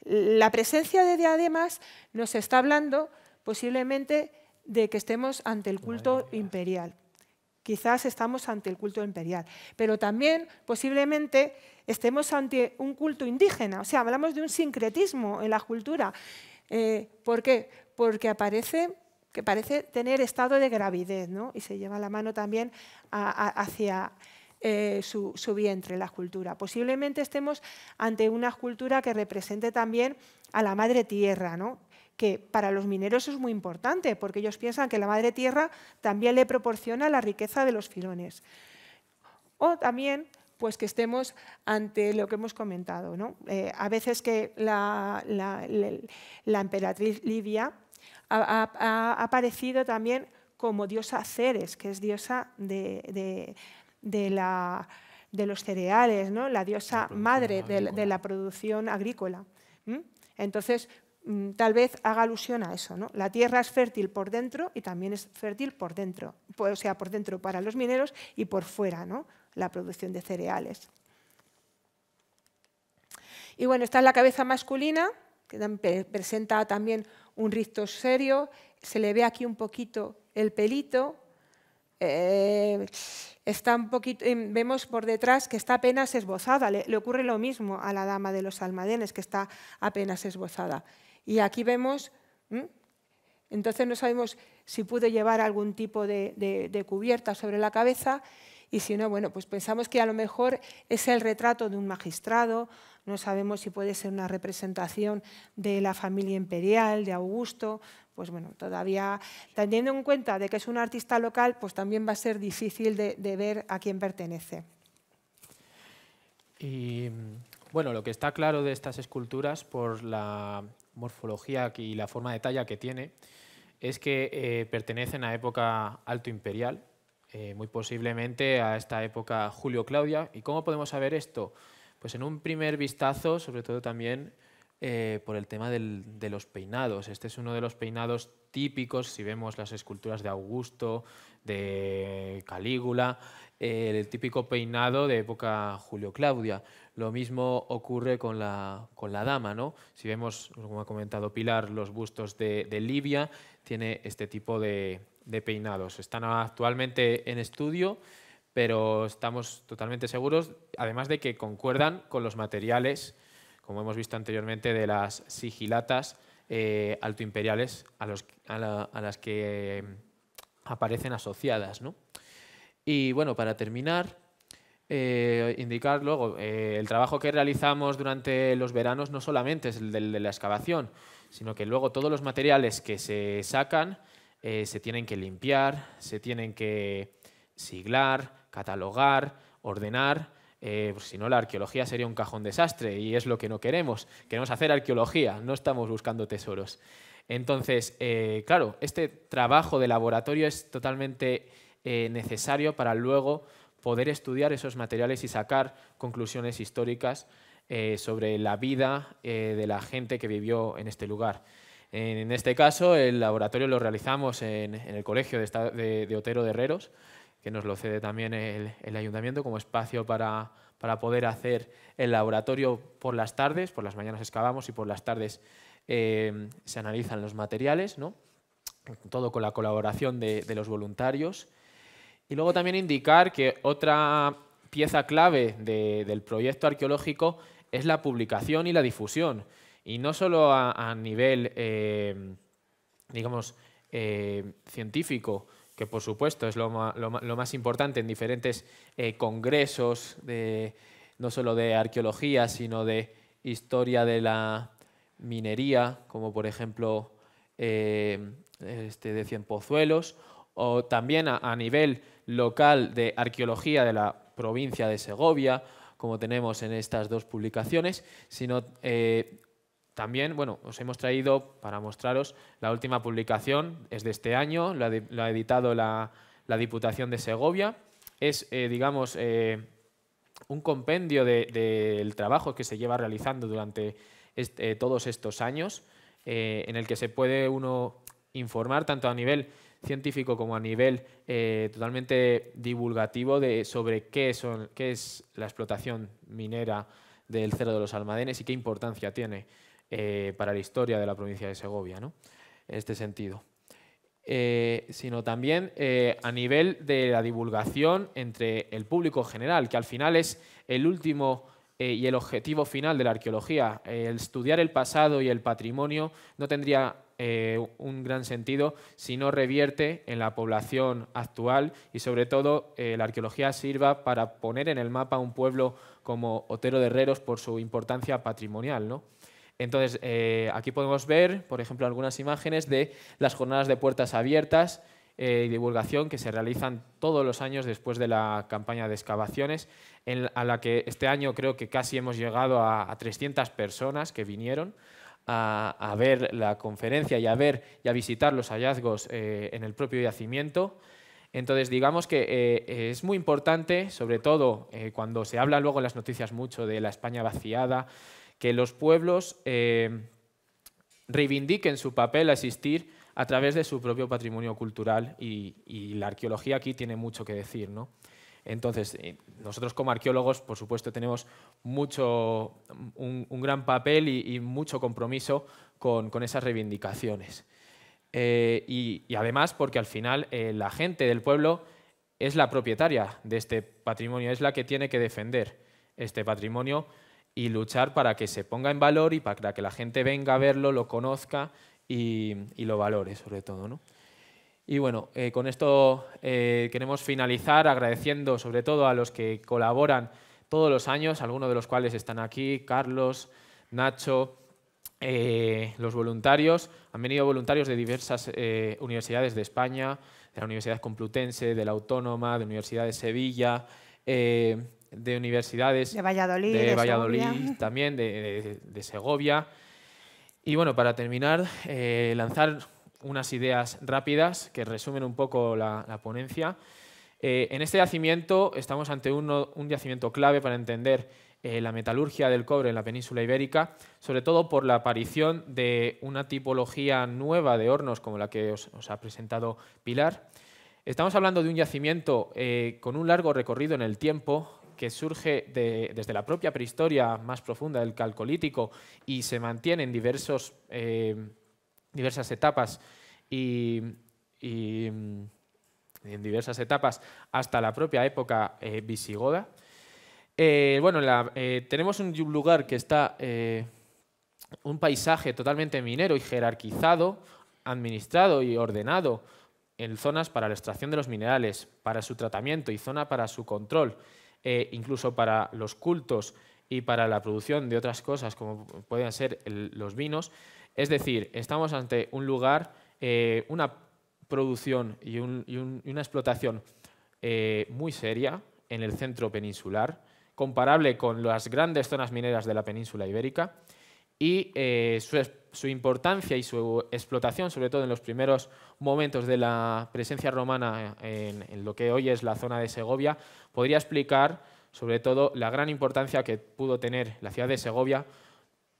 B: La presencia de diademas nos está hablando posiblemente de que estemos ante el culto imperial quizás estamos ante el culto imperial, pero también posiblemente estemos ante un culto indígena, o sea, hablamos de un sincretismo en la cultura. Eh, ¿Por qué? Porque aparece que parece tener estado de gravidez, ¿no? Y se lleva la mano también hacia eh, su, su, vientre, la cultura. Posiblemente estemos ante una escultura que represente también a la madre tierra, ¿no? que para los mineros es muy importante, porque ellos piensan que la madre tierra también le proporciona la riqueza de los filones. O también pues que estemos ante lo que hemos comentado. ¿no? Eh, a veces que la, emperatriz Livia ha, aparecido también como diosa Ceres, que es diosa de, la de los cereales, ¿no? la diosa madre de, la producción agrícola. Entonces, Mm, tal vez haga alusión a eso. ¿no? La tierra es fértil por dentro y también es fértil por dentro, pues, o sea, por dentro para los mineros y por fuera, ¿no? la producción de cereales. Y bueno, está es la cabeza masculina, que presenta también un rito serio, se le ve aquí un poquito el pelito, eh, está un poquito, em, vemos por detrás que está apenas esbozada, le, le, ocurre lo mismo a la dama de los almadenes, que está apenas esbozada. Y aquí vemos, entonces no sabemos si pudo llevar algún tipo de, cubierta sobre la cabeza y si no, bueno, pues pensamos que a lo mejor es el retrato de un magistrado, no sabemos si puede ser una representación de la familia imperial, de Augusto, pues bueno, todavía teniendo en cuenta de que es un artista local, pues también va a ser difícil de, de ver a quién pertenece.
C: Y bueno, lo que está claro de estas esculturas por la morfología y la forma de talla que tiene es que eh, pertenecen a época alto imperial, eh, muy posiblemente a esta época Julio-Claudia. ¿Y cómo podemos saber esto? Pues en un primer vistazo, sobre todo también eh, por el tema de los peinados. Este es uno de los peinados típicos, si vemos las esculturas de Augusto, de Calígula, el típico peinado de época Julio-Claudia. Lo mismo ocurre con la, con la dama, ¿no? Si vemos, como ha comentado Pilar, los bustos de, Libia, tiene este tipo de, peinados. Están actualmente en estudio, pero estamos totalmente seguros, además de que concuerdan con los materiales, como hemos visto anteriormente, de las sigilatas eh, altoimperiales a, las que aparecen asociadas. Y bueno, para terminar, eh, indicar luego, eh, el trabajo que realizamos durante los veranos no solamente es el de, la excavación, sino que luego todos los materiales que se sacan eh, se tienen que limpiar, se tienen que siglar, catalogar, ordenar. Pues si no, la arqueología sería un cajón desastre y es lo que no queremos. Queremos hacer arqueología, no estamos buscando tesoros. Entonces, claro, este trabajo de laboratorio es totalmente necesario para luego poder estudiar esos materiales y sacar conclusiones históricas eh, sobre la vida eh, de la gente que vivió en este lugar. En este caso, el laboratorio lo realizamos en, el Colegio de, Otero de Herreros, que nos lo cede también el, ayuntamiento como espacio para, poder hacer el laboratorio por las tardes, por las mañanas excavamos y por las tardes eh, se analizan los materiales, todo con la colaboración de los voluntarios. Y luego también indicar que otra pieza clave del proyecto arqueológico es la publicación y la difusión. Y no solo a, nivel, eh, digamos, eh, científico, que por supuesto es lo, más importante en diferentes eh, congresos, no solo de arqueología, sino de historia de la minería, como por ejemplo este de Cienpozuelos, o también a nivel local de arqueología de la provincia de Segovia, como tenemos en estas dos publicaciones, sino eh, también, bueno, os hemos traído para mostraros la última publicación, es de este año, la, ha editado la, Diputación de Segovia. Es, eh, digamos, eh, un compendio del trabajo que se lleva realizando durante todos estos años, en el que se puede uno informar tanto a nivel científico como a nivel eh, totalmente divulgativo de, sobre qué, es la explotación minera del Cerro de los Almadenes y qué importancia tiene eh, para la historia de la provincia de Segovia, ¿no? en este sentido. Eh, sino también a nivel de la divulgación entre el público general, que al final es el último eh, y el objetivo final de la arqueología, eh, el estudiar el pasado y el patrimonio, no tendría eh, un gran sentido si no revierte en la población actual y sobre todo la arqueología sirva para poner en el mapa un pueblo como Otero de Herreros por su importancia patrimonial. Entonces, aquí podemos ver, por ejemplo, algunas imágenes de las jornadas de puertas abiertas eh, y divulgación que se realizan todos los años después de la campaña de excavaciones, a la que este año creo que casi hemos llegado a, 300 personas que vinieron. A, ver la conferencia y a ver y visitar los hallazgos eh, en el propio yacimiento. Entonces, digamos que eh, es muy importante, sobre todo cuando se habla luego en las noticias mucho de la España vaciada, que los pueblos reivindiquen su papel a existir a través de su propio patrimonio cultural y, la arqueología aquí tiene mucho que decir. ¿no? Entonces, eh, nosotros como arqueólogos, por supuesto, tenemos mucho, un, gran papel y, mucho compromiso con, esas reivindicaciones. Eh, y, además porque al final eh, la gente del pueblo es la propietaria de este patrimonio, es la que tiene que defender este patrimonio y luchar para que se ponga en valor y para que la gente venga a verlo, lo conozca y, y lo valore sobre todo. ¿no? Y bueno, eh, con esto eh, queremos finalizar agradeciendo sobre todo a los que colaboran todos los años, algunos de los cuales están aquí, Carlos, Nacho, eh, los voluntarios. Han venido voluntarios de diversas universidades de España, de la Universidad Complutense, de la Autónoma, de la Universidad de Sevilla, de universidades... De Valladolid. De también, de Segovia. Y bueno, para terminar, eh, lanzar unas ideas rápidas que resumen un poco la, ponencia. Eh, en este yacimiento estamos ante un, yacimiento clave para entender eh, la metalurgia del cobre en la península ibérica, sobre todo por la aparición de una tipología nueva de hornos como la que os, ha presentado Pilar. Estamos hablando de un yacimiento con un largo recorrido en el tiempo, que surge desde la propia prehistoria más profunda del calcolítico y se mantiene en eh, diversas etapas y, mm, en diversas etapas hasta la propia época eh, visigoda. Eh, bueno, tenemos un lugar que está un paisaje totalmente minero y jerarquizado, administrado y ordenado en zonas para la extracción de los minerales, para su tratamiento y zona para su control. Eh, incluso para los cultos y para la producción de otras cosas, como pueden ser los vinos. Es decir, estamos ante un lugar, eh, una producción y, una explotación eh, muy seria en el centro peninsular, comparable con las grandes zonas mineras de la península ibérica, y eh, su, su importancia y su explotación, sobre todo en los primeros momentos de la presencia romana en, lo que hoy es la zona de Segovia, podría explicar sobre todo la gran importancia que pudo tener la ciudad de Segovia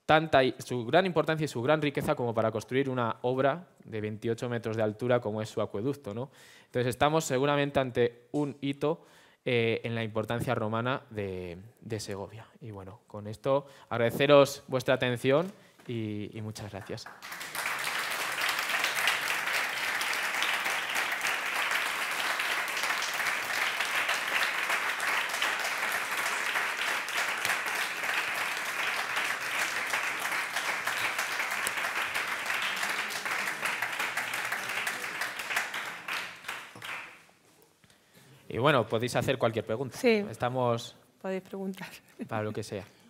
C: tanta su gran importancia y su gran riqueza como para construir una obra de 28 metros de altura como es su acueducto. ¿no? Entonces estamos seguramente ante un hito eh, en la importancia romana de Segovia. Y bueno, con esto agradeceros vuestra atención y, muchas gracias. Y bueno, podéis hacer cualquier pregunta. Sí. Estamos.
B: Podéis preguntar.
C: Para lo que sea. *laughs*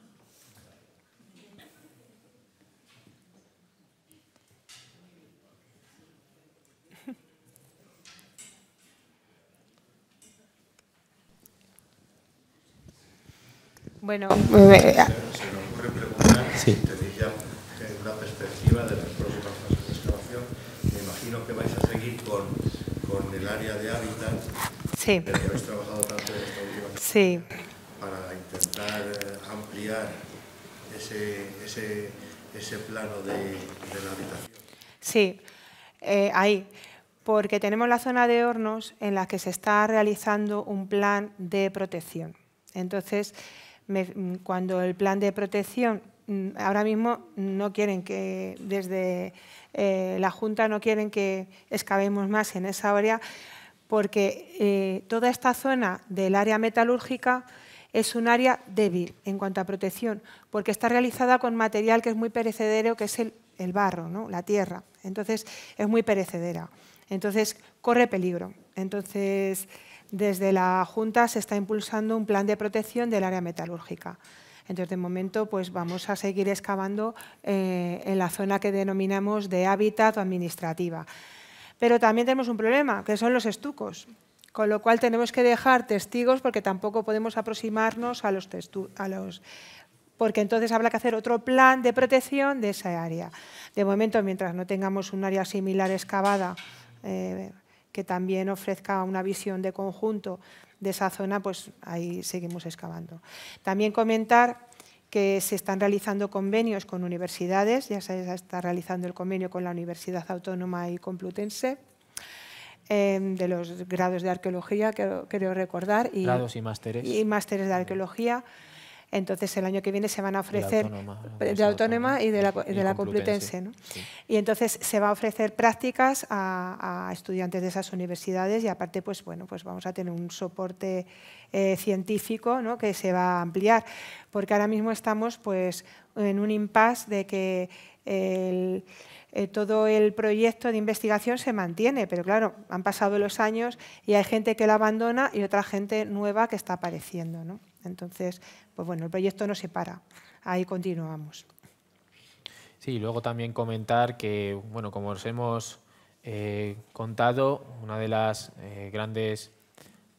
A: Bueno, ocurre tenéis sí. una perspectiva de las próximas fases de excavación. Me imagino que vais a seguir con, el área de hábitat sí. que habéis trabajado tanto en esta última sí. para intentar eh, ampliar ese, plano de, la habitación.
B: Sí, eh, ahí porque tenemos la zona de hornos en la que se está realizando un plan de protección. Entonces, cuando el plan de protección mm, ahora mismo no quieren que desde eh, la Junta no quieren que excavemos más en esa área porque eh, toda esta zona del área metalúrgica es un área débil en cuanto a protección, porque está realizada con material que es muy perecedero, que es el, barro, ¿no? la tierra. Entonces, es muy perecedera. Entonces, corre peligro. Entonces, desde la Junta se está impulsando un plan de protección del área metalúrgica. Entonces, de momento, pues vamos a seguir excavando eh, en la zona que denominamos de hábitat o administrativa. Pero también tenemos un problema, que son los estucos, con lo cual tenemos que dejar testigos porque tampoco podemos aproximarnos a los, a porque entonces habrá que hacer otro plan de protección de esa área. De momento, mientras no tengamos un área similar excavada, eh, que también ofrezca una visión de conjunto de esa zona, pues ahí seguimos excavando. También comentar que se están realizando convenios con universidades, ya se está realizando el convenio con la Universidad Autónoma y Complutense, eh, de los grados de arqueología, creo, recordar. Y, grados y másteres. Y másteres de arqueología. Entonces, el año que viene se van a ofrecer
C: de
B: autónoma, y de la, Complutense. ¿no? Y entonces se va a ofrecer prácticas a, estudiantes de esas universidades y aparte, pues bueno, pues vamos a tener un soporte eh, científico ¿no? que se va a ampliar, porque ahora mismo estamos pues en un impasse de que eh, todo el proyecto de investigación se mantiene, pero claro, han pasado los años y hay gente que lo abandona y otra gente nueva que está apareciendo. ¿no? Entonces, pues bueno, el proyecto no se para, ahí continuamos.
C: Sí, luego también comentar que, bueno, como os hemos eh, contado, una de las eh, grandes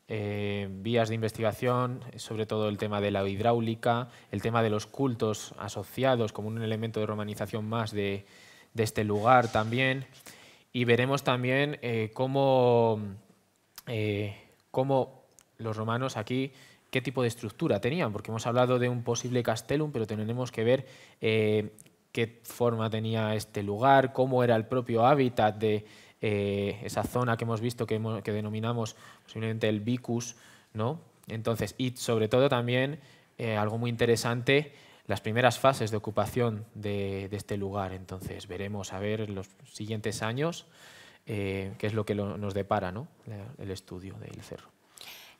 C: eh, vías de investigación, sobre todo el tema de la hidráulica, el tema de los cultos asociados como un elemento de romanización más de, este lugar también. Y veremos también cómo, cómo, los romanos aquí qué tipo de estructura tenían, porque hemos hablado de un posible castellum, pero tenemos que ver eh, qué forma tenía este lugar, cómo era el propio hábitat de eh, esa zona que hemos visto que, denominamos posiblemente el vicus, ¿no? Entonces, y sobre todo también, eh, algo muy interesante, las primeras fases de ocupación de, este lugar. Entonces, veremos a ver en los siguientes años qué es lo que nos depara ¿no? el estudio del cerro.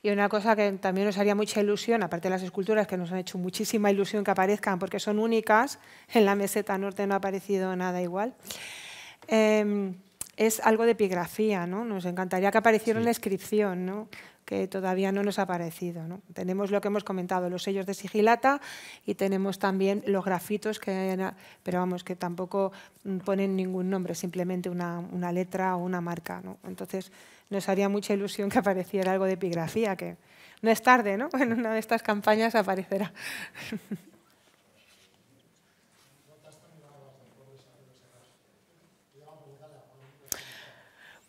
B: Y una cosa que también nos haría mucha ilusión, aparte de las esculturas que nos han hecho muchísima ilusión que aparezcan, porque son únicas, en la meseta norte no ha aparecido nada igual, eh, es algo de epigrafía, ¿no? Nos encantaría que apareciera la inscripción, ¿no? que todavía no nos ha aparecido. Tenemos lo que hemos comentado, los sellos de sigilata y tenemos también los grafitos, que, pero vamos, que tampoco mm, ponen ningún nombre, simplemente una, letra o una marca. Entonces, nos haría mucha ilusión que apareciera algo de epigrafía, que no es tarde, ¿no? *laughs* En una de estas campañas aparecerá. *laughs*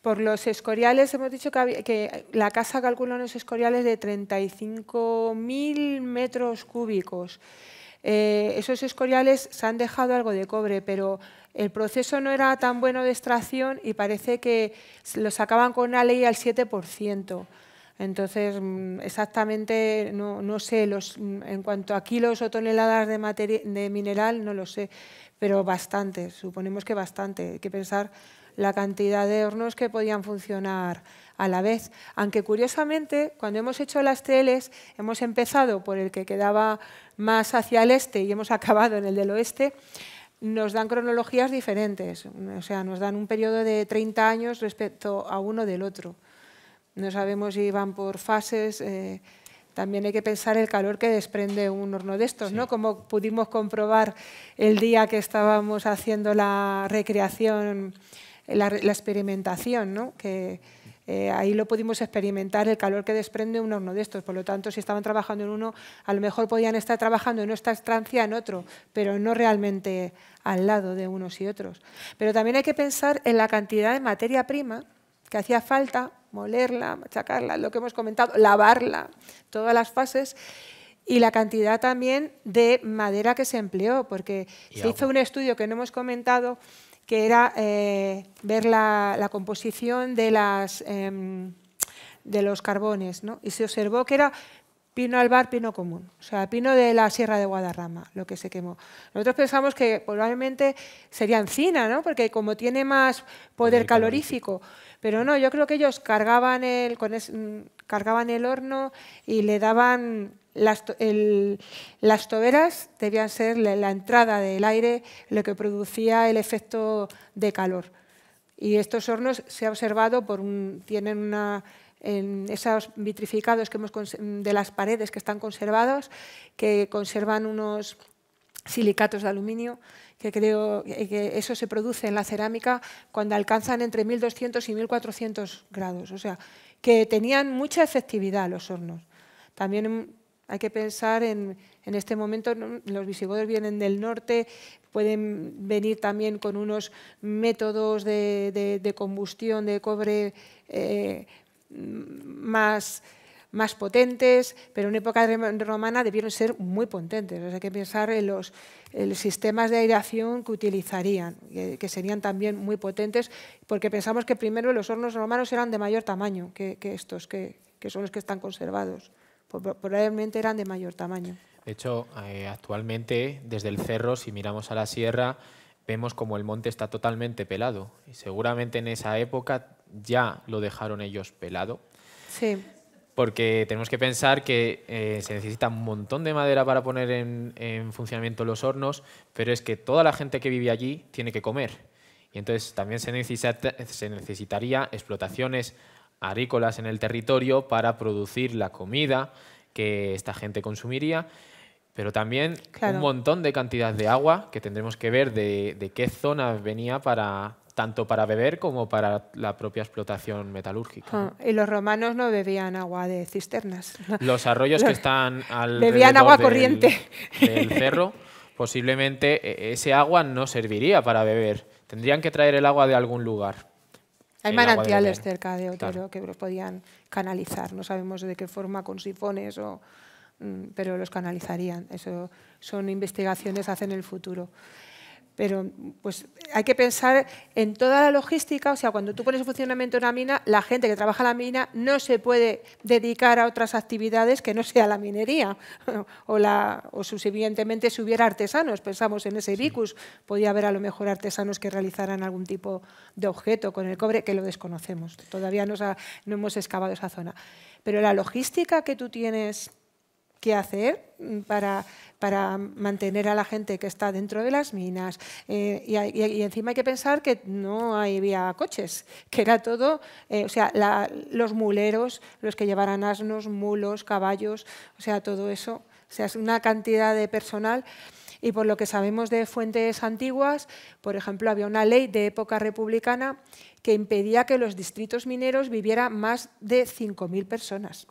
B: Por los escoriales, hemos dicho que, la casa calcula unos escoriales de 35.000 metros cúbicos. Eh, esos escoriales se han dejado algo de cobre, pero el proceso no era tan bueno de extracción y parece que lo sacaban con una ley al 7%. Entonces, mm, exactamente, no, sé, los, mm, en cuanto a kilos o toneladas de, de mineral, no lo sé, pero bastante, suponemos que bastante. Hay que pensar la cantidad de hornos que podían funcionar a la vez. Aunque curiosamente, cuando hemos hecho las teles, hemos empezado por el que quedaba más hacia el este y hemos *laughs* acabado en el del oeste, nos dan cronologías diferentes, o sea, nos dan un periodo de 30 años respecto a uno del otro. No sabemos si van por fases. Eh, también hay que pensar el calor que desprende un horno de estos, ¿no? Como pudimos comprobar el día que estábamos haciendo la recreación la, experimentación, ¿no? que eh, ahí lo pudimos experimentar, el calor que desprende un horno de estos. Por lo tanto, si estaban trabajando en uno, a lo mejor podían estar trabajando en esta estancia en otro, pero no realmente al lado de unos y otros. Pero también hay que pensar en la cantidad de materia prima que hacía falta, molerla, machacarla, lo que hemos comentado, lavarla, todas las fases y la cantidad también de madera que se empleó, porque se hizo un estudio que no hemos comentado que era eh, ver la, composición de, las, em, de los carbones. ¿no? Y se observó que era pino albar, pino común, o sea, pino de la Sierra de Guadarrama, lo que se quemó. Nosotros pensamos que probablemente sería encina, ¿no? porque como tiene más poder calorífico, pero no, yo creo que ellos cargaban el, mm, cargaban el horno y le daban las, las toberas debían ser la, entrada del aire lo que producía el efecto de calor. Y estos hornos se ha observado por un, tienen una, en esos vitrificados que hemos, de las paredes que están conservados, que conservan unos silicatos de aluminio, que creo que eso se produce en la cerámica cuando alcanzan entre 1200 y 1400 grados. O sea, que tenían mucha efectividad los hornos. También hay que pensar en, este momento, los visigodos vienen del norte, pueden venir también con unos métodos de, combustión de cobre eh, más, más potentes, pero en época romana debieron ser muy potentes. hay que pensar en los, sistemas de aireación que utilizarían, que, serían también muy potentes, porque pensamos que primero los hornos romanos eran de mayor tamaño que, estos, que son los que están conservados. Pues, pues, probablemente eran de mayor tamaño.
C: De hecho, eh, actualmente desde el cerro, si miramos a la sierra, vemos como el monte está totalmente pelado. Y seguramente en esa época ya lo dejaron ellos pelado. Sí. Porque tenemos que pensar que eh, se necesita un montón de madera para poner en, funcionamiento los hornos, pero es que toda la gente que vive allí tiene que comer. Y entonces también se, se necesitaría explotaciones agrícolas en el territorio para producir la comida que esta gente consumiría, pero también un montón de cantidad de agua que tendremos que ver de, qué zona venía para, tanto para beber como para la propia explotación metalúrgica.
B: Ah, y los romanos no bebían agua de cisternas. Los arroyos que
C: están al bebían agua corriente El cerro, posiblemente e, ese agua no serviría para beber. Tendrían que traer el agua de algún lugar. Hay manantiales
B: cerca de otro que los podían canalizar. No sabemos de qué forma, con sifones o mm, pero los canalizarían. Eso son investigaciones hacen el futuro. Pero pues hay que pensar en toda la logística, o sea, cuando tú pones en funcionamiento una mina, la gente que trabaja en la mina no se puede dedicar a otras actividades que no sea la minería *laughs* o, la, o subsiguientemente si hubiera artesanos, pensamos en ese vicus, podía haber a lo mejor artesanos que realizaran algún tipo de objeto con el cobre, que lo desconocemos, todavía no hemos excavado esa zona. Pero la logística que tú tienes qué hacer mm, para, para mantener a la gente que está dentro de las minas. Eh, y, encima hay que pensar que no había coches, que era todo, eh, o sea, los muleros, los que llevaran asnos, mulos, caballos, o sea, todo eso. O sea, es una cantidad de personal. Y por lo que sabemos de fuentes antiguas, por ejemplo, había una ley de época republicana que impedía que los distritos mineros vivieran más de 5.000 personas.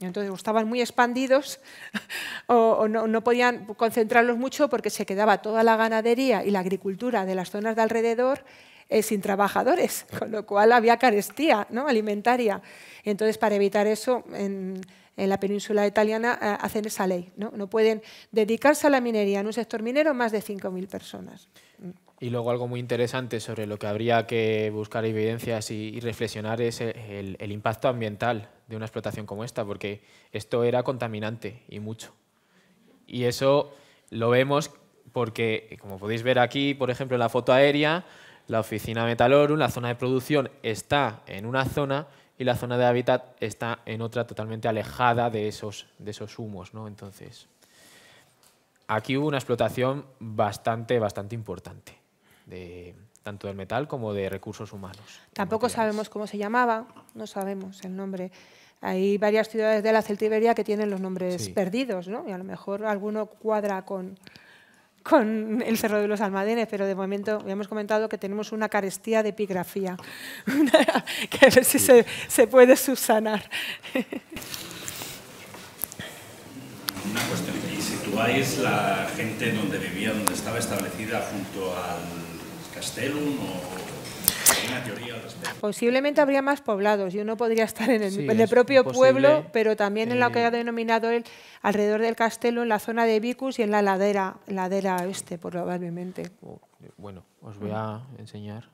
B: Entonces estaban muy expandidos *laughs* o, no, podían concentrarlos mucho porque se quedaba toda la ganadería y la agricultura de las zonas de alrededor eh, sin trabajadores, *laughs* con lo cual había carestía ¿no? alimentaria. Entonces, para evitar eso, en, la península italiana eh, hacen esa ley. ¿no? ¿no? pueden dedicarse a la minería en un sector minero más de 5.000 personas.
C: Y luego algo muy interesante sobre lo que habría que buscar evidencias y, reflexionar es el, impacto ambiental de una explotación como esta, porque esto era contaminante y mucho. Y eso lo vemos porque, como podéis ver aquí, por ejemplo, en la foto aérea, la oficina Metalorum, la zona de producción, está en una zona y la zona de hábitat está en otra totalmente alejada de esos, de esos humos. ¿no? Entonces, aquí hubo una explotación bastante, bastante importante tanto del metal como de recursos humanos.
B: Tampoco sabemos cómo se llamaba, no sabemos el nombre. Hay varias ciudades de la Celtiberia que tienen los nombres perdidos, ¿no? Y a lo mejor alguno cuadra con, con el Cerro de los Almadenes, pero de momento ya hemos comentado que tenemos una carestía de epigrafía, *laughs* que a ver si se, se puede subsanar.
A: Una cuestión. ¿Vais la gente donde vivía, donde estaba establecida junto al Castellum
B: Posiblemente habría más poblados y uno podría estar en el, propio pueblo, pero también en lo que ha eh, denominado él alrededor del castelo, en la zona de Vicus y en la ladera, ladera oeste, probablemente. Oh,
C: eh, bueno, os voy a enseñar.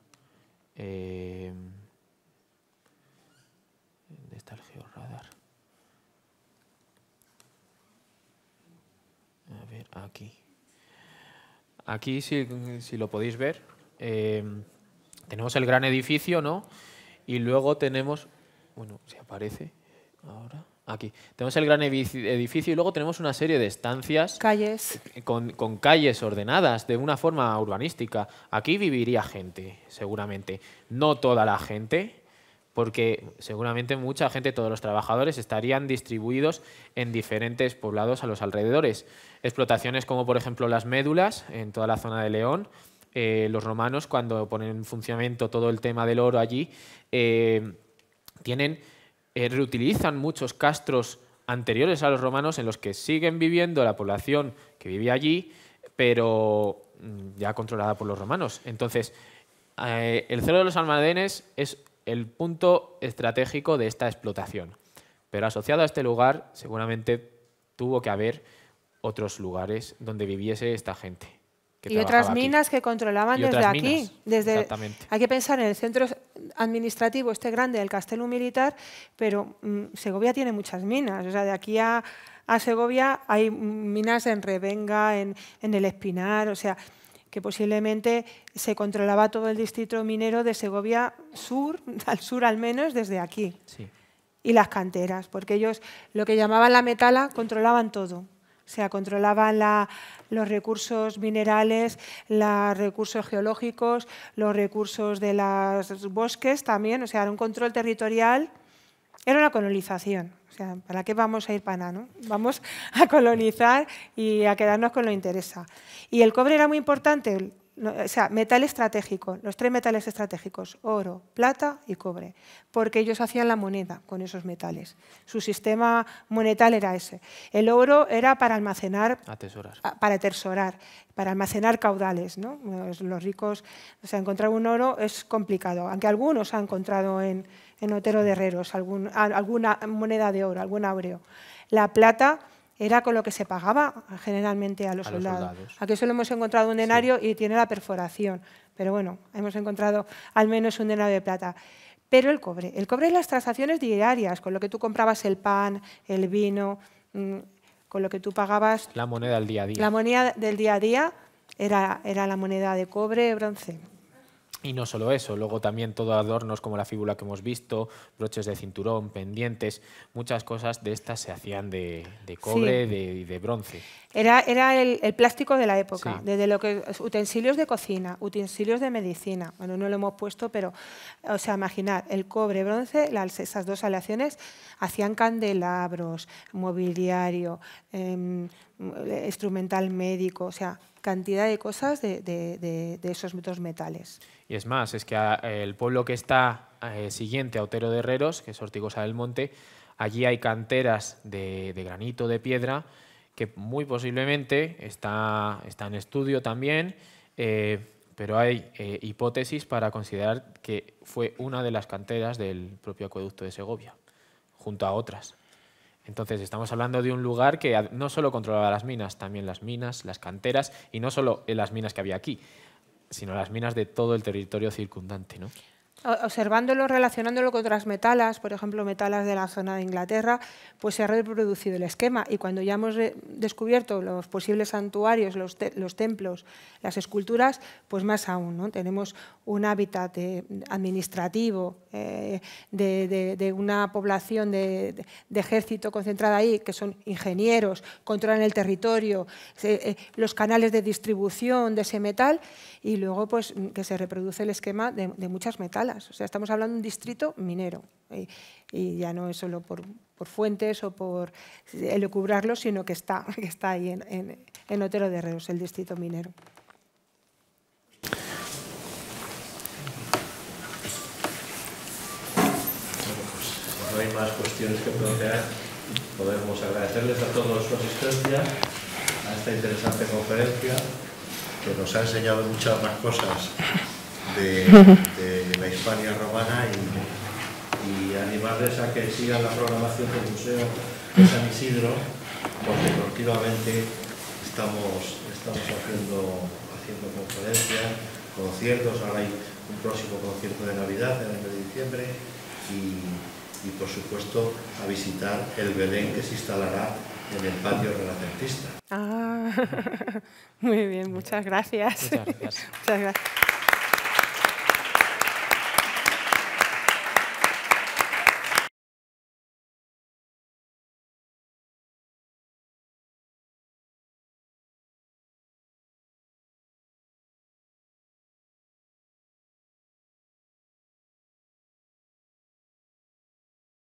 C: Eh, ¿Dónde está el georradar? Aquí. Aquí, si, lo podéis ver, eh, tenemos el gran edificio, ¿no? Y luego tenemos, bueno, si aparece ahora, aquí. Tenemos el gran edificio y luego tenemos una serie de estancias. Calles. Con, con calles ordenadas de una forma urbanística. Aquí viviría gente, seguramente. No toda la gente, porque seguramente mucha gente, todos los trabajadores, estarían distribuidos en diferentes poblados a los alrededores. Explotaciones como por ejemplo las médulas en toda la zona de León. Eh, los romanos, cuando ponen en funcionamiento todo el tema del oro allí, eh, tienen, eh, reutilizan muchos castros anteriores a los romanos en los que siguen viviendo la población que vivía allí, pero mm, ya controlada por los romanos. Entonces, el Cerro de los Almadenes es el punto estratégico de esta explotación. Pero asociado a este lugar, seguramente tuvo que haber otros lugares donde viviese esta gente. y otras minas
B: que controlaban desde aquí. desde Hay que pensar en el centro administrativo este grande del Castelo Militar, pero mm, Segovia tiene muchas minas. O sea, de aquí a, Segovia hay minas en Revenga, en, en El Espinar, o sea que posiblemente se controlaba todo el distrito minero de Segovia Sur, *laughs* al sur al menos, desde aquí. Y las canteras, porque ellos lo que llamaban la metala controlaban todo. O sea, controlaban los recursos minerales, los recursos geológicos, los recursos de los bosques también. O sea, era un control territorial, era una colonización. O sea, ¿para qué vamos a ir para No? Vamos a colonizar y a quedarnos con lo que interesa. Y el cobre era muy importante, o sea, metal estratégico, los tres metales estratégicos, oro, plata y cobre, porque ellos hacían la moneda con esos metales. Su sistema monetal era ese. El oro era para almacenar,
C: ah,
B: para atesorar, para almacenar caudales. ¿no? Los ricos, o sea, encontrar un oro es complicado, aunque algunos han encontrado en, Otero de Herreros alguna moneda de oro, algún aureo. La plata era con lo que se pagaba generalmente a los, soldados. Aquí solo hemos encontrado un denario y tiene la perforación, pero bueno, hemos encontrado al menos un denario de plata. Pero el cobre, el cobre es las transacciones diarias, con lo que tú comprabas el pan, el vino, mm, con lo que tú pagabas...
C: La moneda del día a día. La
B: moneda del día a día era, era la moneda de cobre, bronce.
C: Y no solo eso, luego también todo adornos como la fíbula que hemos visto, broches de cinturón, pendientes, muchas cosas de estas se hacían de, cobre y de, bronce.
B: Era, era el, plástico de la época, desde lo que utensilios de cocina, utensilios de medicina, bueno, no lo hemos puesto, pero, o sea, imaginar, el cobre, bronce, esas dos aleaciones hacían candelabros, mobiliario, em, eh, instrumental médico, o sea, cantidad de cosas de, esos dos metales.
C: Y es más, es que ah, el pueblo que está eh, siguiente a Otero de Herreros, que es Ortigosa del Monte, allí hay canteras de, granito, de piedra, que muy posiblemente está, está en estudio también, eh, pero hay hipótesis para considerar que fue una de las canteras del propio acueducto de Segovia, junto a otras. Entonces, estamos hablando de un lugar que no solo controlaba las minas, también las minas, las canteras, y no solo eh, las minas que había aquí, sino las minas de todo el territorio circundante. ¿no?
B: observándolo, relacionándolo con otras metalas, por ejemplo, metalas de la zona de Inglaterra, pues se ha reproducido el esquema. Y cuando ya hemos descubierto los posibles santuarios, los, templos, las esculturas, pues más aún. ¿no? Tenemos un hábitat eh, administrativo eh, de, una población de, ejército concentrada ahí, que son ingenieros, controlan el territorio, eh, los canales de distribución de ese metal, y luego pues, que se reproduce el esquema de muchas metalas. O sea, estamos hablando de un distrito minero. Y, ya no es solo por, fuentes o por elucubrarlo, sino que está, *laughs* que está ahí en, Otero de Reos, el distrito minero.
A: no hay más cuestiones que plantear, podemos agradecerles a todos su asistencia a esta interesante conferencia que nos ha enseñado muchas más cosas de, la Hispania romana y, animarles a que sigan la programación del Museo de San Isidro, porque continuamente estamos, estamos haciendo, haciendo conferencias, conciertos, ahora hay un próximo concierto de Navidad en el mes de diciembre y, por supuesto a visitar el Belén que se instalará en el patio renacentista.
B: Ah, *laughs* muy bien, Muchas gracias. muchas gracias. *laughs*